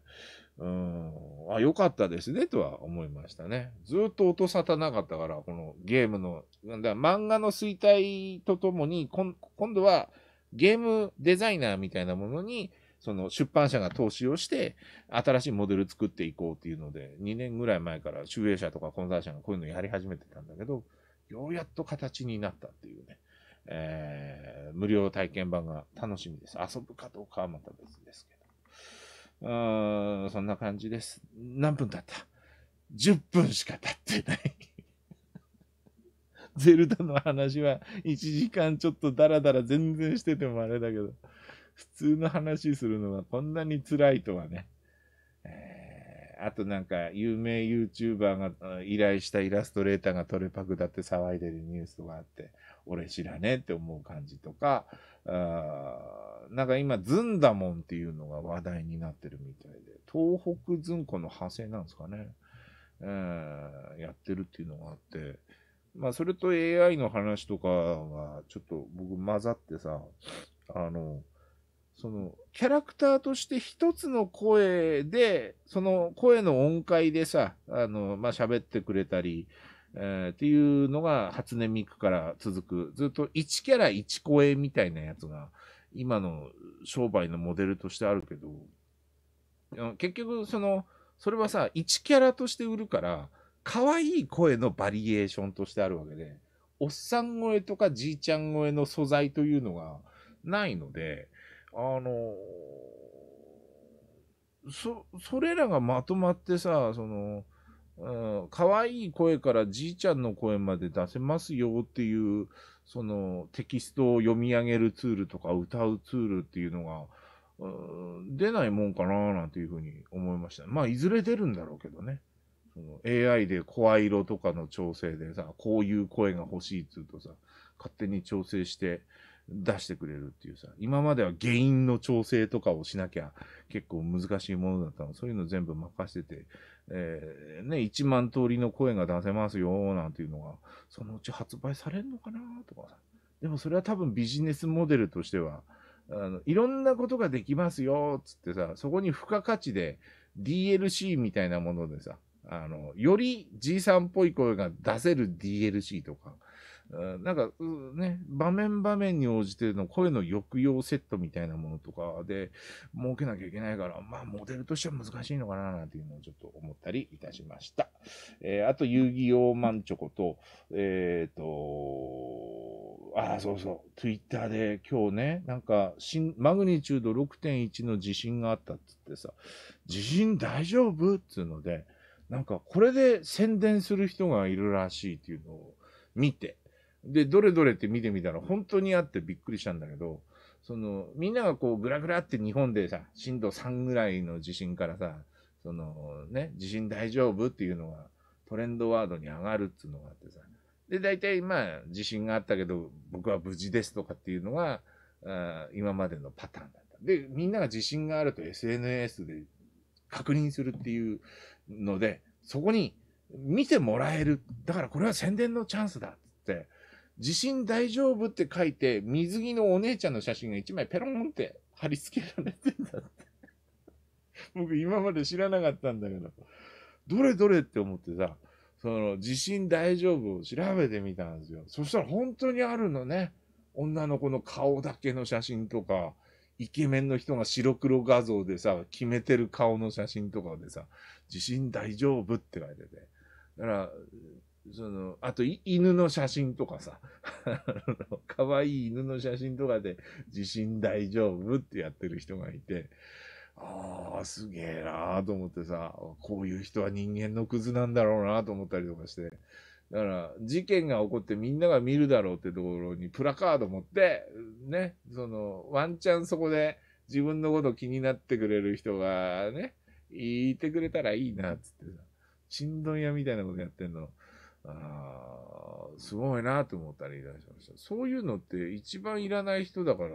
うん、あ、良かったですね、とは思いましたね。ずっと音沙汰なかったから、このゲームの、だ、漫画の衰退とともに、今度はゲームデザイナーみたいなものに、その出版社が投資をして、新しいモデル作っていこうっていうので、2年ぐらい前から集英社とかコンサー社がこういうのやり始めてたんだけど、ようやっと形になったっていうね。えー、無料体験版が楽しみです。遊ぶかどうかはまた別ですけど。そんな感じです。何分経った ?10 分しか経ってない ゼルダの話は1時間ちょっとダラダラ全然しててもあれだけど、普通の話するのはこんなに辛いとはね。えあとなんか有名 YouTuber が依頼したイラストレーターがトレパクだって騒いでるニュースとかあって、俺知らねえって思う感じとか、あなんか今、ずんだもんっていうのが話題になってるみたいで、東北ずんこの派生なんですかね、えー、やってるっていうのがあって、まあ、それと AI の話とかが、ちょっと僕混ざってさ、あの、その、キャラクターとして一つの声で、その声の音階でさ、あの、まあ、喋ってくれたり、えー、っていうのが初音ミクから続く、ずっと1キャラ1声みたいなやつが、今の商売のモデルとしてあるけど、結局、その、それはさ、1キャラとして売るから、可愛い声のバリエーションとしてあるわけで、おっさん声とかじいちゃん声の素材というのがないので、あのー、そ、それらがまとまってさ、その、うん、可愛い声からじいちゃんの声まで出せますよっていう、そのテキストを読み上げるツールとか歌うツールっていうのが、うん、出ないもんかななんていうふうに思いました。まあ、いずれ出るんだろうけどね。その AI で声色とかの調整でさ、こういう声が欲しいっつうとさ、勝手に調整して、出してくれるっていうさ、今までは原因の調整とかをしなきゃ結構難しいものだったの、そういうの全部任せてて、えー、ね、1万通りの声が出せますよ、なんていうのが、そのうち発売されるのかなとかさ。でもそれは多分ビジネスモデルとしては、あの、いろんなことができますよ、つってさ、そこに付加価値で DLC みたいなものでさ、あの、よりじいさんっぽい声が出せる DLC とか、なんか、ね、場面場面に応じての声の抑揚セットみたいなものとかで設けなきゃいけないから、まあ、モデルとしては難しいのかななんていうのをちょっと思ったりいたしました。えー、あと、遊戯王マンチョコと、えっ、ー、と、ああ、そうそう、ツイッターで今日ね、なんか、マグニチュード6.1の地震があったっ言ってさ、地震大丈夫っつうので、なんか、これで宣伝する人がいるらしいっていうのを見て、で、どれどれって見てみたら本当にあってびっくりしたんだけど、その、みんながこう、ぐらぐらって日本でさ、震度3ぐらいの地震からさ、そのね、地震大丈夫っていうのがトレンドワードに上がるっていうのがあってさ、で、大体まあ、地震があったけど、僕は無事ですとかっていうのが、あ今までのパターンだった。で、みんなが地震があると SNS で確認するっていうので、そこに見てもらえる。だからこれは宣伝のチャンスだっつって、地震大丈夫って書いて、水着のお姉ちゃんの写真が一枚ペロンって貼り付けられてんだって。僕今まで知らなかったんだけど、どれどれって思ってさ、その地震大丈夫を調べてみたんですよ。そしたら本当にあるのね。女の子の顔だけの写真とか、イケメンの人が白黒画像でさ、決めてる顔の写真とかでさ、地震大丈夫って書いてて。だから、その、あと、犬の写真とかさ、可愛い犬の写真とかで、地震大丈夫ってやってる人がいて、ああ、すげえなーと思ってさ、こういう人は人間のクズなんだろうなと思ったりとかして、だから、事件が起こってみんなが見るだろうってところにプラカード持って、ね、その、ワンチャンそこで自分のこと気になってくれる人がね、いてくれたらいいな、っつってさ、ちんどん屋みたいなことやってんの。あすごいなと思ったりいしました。そういうのって一番いらない人だから、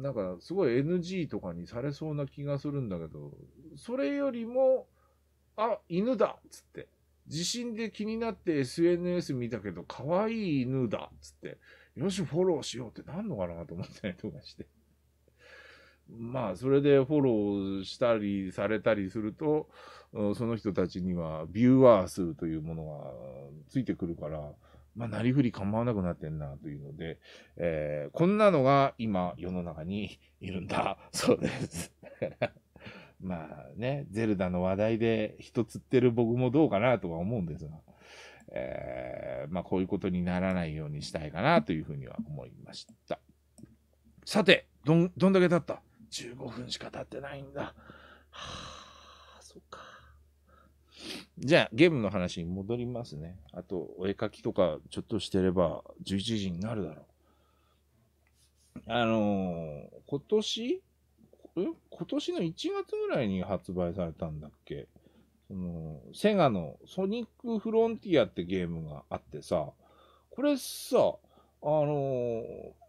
なんかすごい NG とかにされそうな気がするんだけど、それよりも、あ、犬だっつって。地震で気になって SNS 見たけど、可愛い犬だっつって。よし、フォローしようってなんのかなと思ったりとかして。まあ、それでフォローしたりされたりすると、その人たちにはビューワー数というものがついてくるから、まあ、なりふり構わなくなってんなというので、えー、こんなのが今世の中にいるんだ そうです。まあね、ゼルダの話題で人釣ってる僕もどうかなとは思うんですが、えー、まあこういうことにならないようにしたいかなというふうには思いました。さて、どん、どんだけ経った ?15 分しか経ってないんだ。はあ、そっか。じゃあ、ゲームの話に戻りますね。あと、お絵描きとかちょっとしてれば11時になるだろう。あのー、今年今年の1月ぐらいに発売されたんだっけその、セガのソニックフロンティアってゲームがあってさ、これさ、あの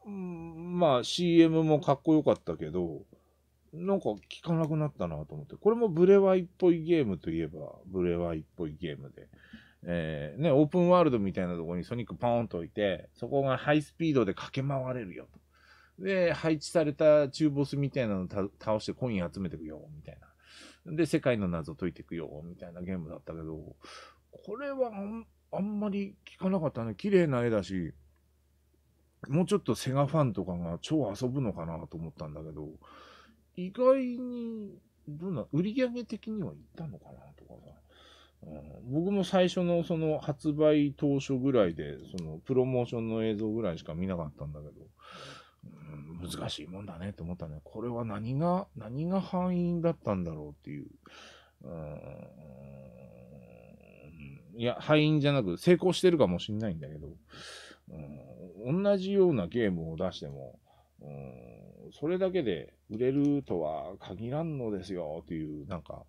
ー、まあ CM もかっこよかったけど、なんか聞かなくなったなと思って、これもブレワイっぽいゲームといえば、ブレワイっぽいゲームで、えー、ね、オープンワールドみたいなとこにソニックポーンと置いて、そこがハイスピードで駆け回れるよと。で、配置された中ボスみたいなの倒してコイン集めてくよ、みたいな。で、世界の謎解いていくよ、みたいなゲームだったけど、これはあんまり聞かなかったね。綺麗な絵だし、もうちょっとセガファンとかが超遊ぶのかなと思ったんだけど、意外に、どんな、売り上げ的にはいったのかなとかさ、うん、僕も最初のその発売当初ぐらいで、そのプロモーションの映像ぐらいしか見なかったんだけど、うん、難しいもんだねって思ったね。これは何が、何が敗因だったんだろうっていう。うん、いや、敗因じゃなく、成功してるかもしんないんだけど、うん、同じようなゲームを出しても、うんそれだけで売れるとは限らんのですよ、という、なんか、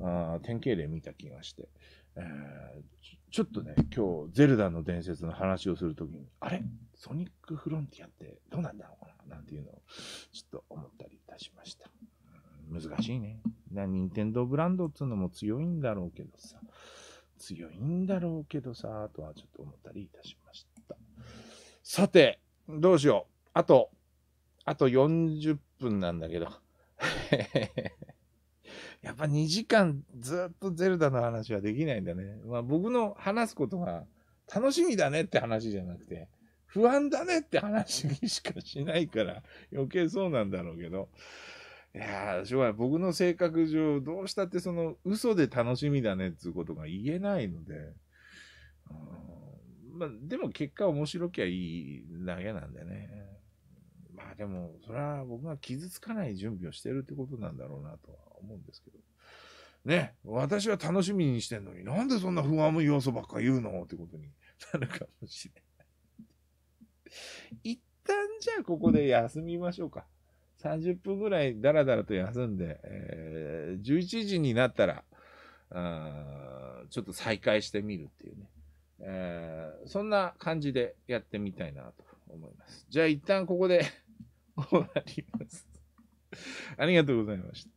あ典型例見た気がして、えー、ちょっとね、今日、ゼルダの伝説の話をするときに、あれソニックフロンティアってどうなんだろうかななんていうのを、ちょっと思ったりいたしました。難しいね。な、任天堂ブランドっつうのも強いんだろうけどさ、強いんだろうけどさ、とはちょっと思ったりいたしました。さて、どうしよう。あと、あと40分なんだけど。やっぱ2時間ずっとゼルダの話はできないんだね。まあ僕の話すことが楽しみだねって話じゃなくて、不安だねって話にしかしないから余計そうなんだろうけど。いやー、しょうがない。僕の性格上、どうしたってその嘘で楽しみだねっていうことが言えないので。うんまあ、でも結果面白きゃいいだけなんでね。でも、それは僕が傷つかない準備をしてるってことなんだろうなとは思うんですけど。ね、私は楽しみにしてんのに、なんでそんな不安の要素ばっか言うのってことになるかもしれない。一旦じゃあここで休みましょうか。30分ぐらいだらだらと休んで、えー、11時になったら、あちょっと再開してみるっていうね、えー、そんな感じでやってみたいなと思います。じゃあ一旦ここで終わります。ありがとうございました。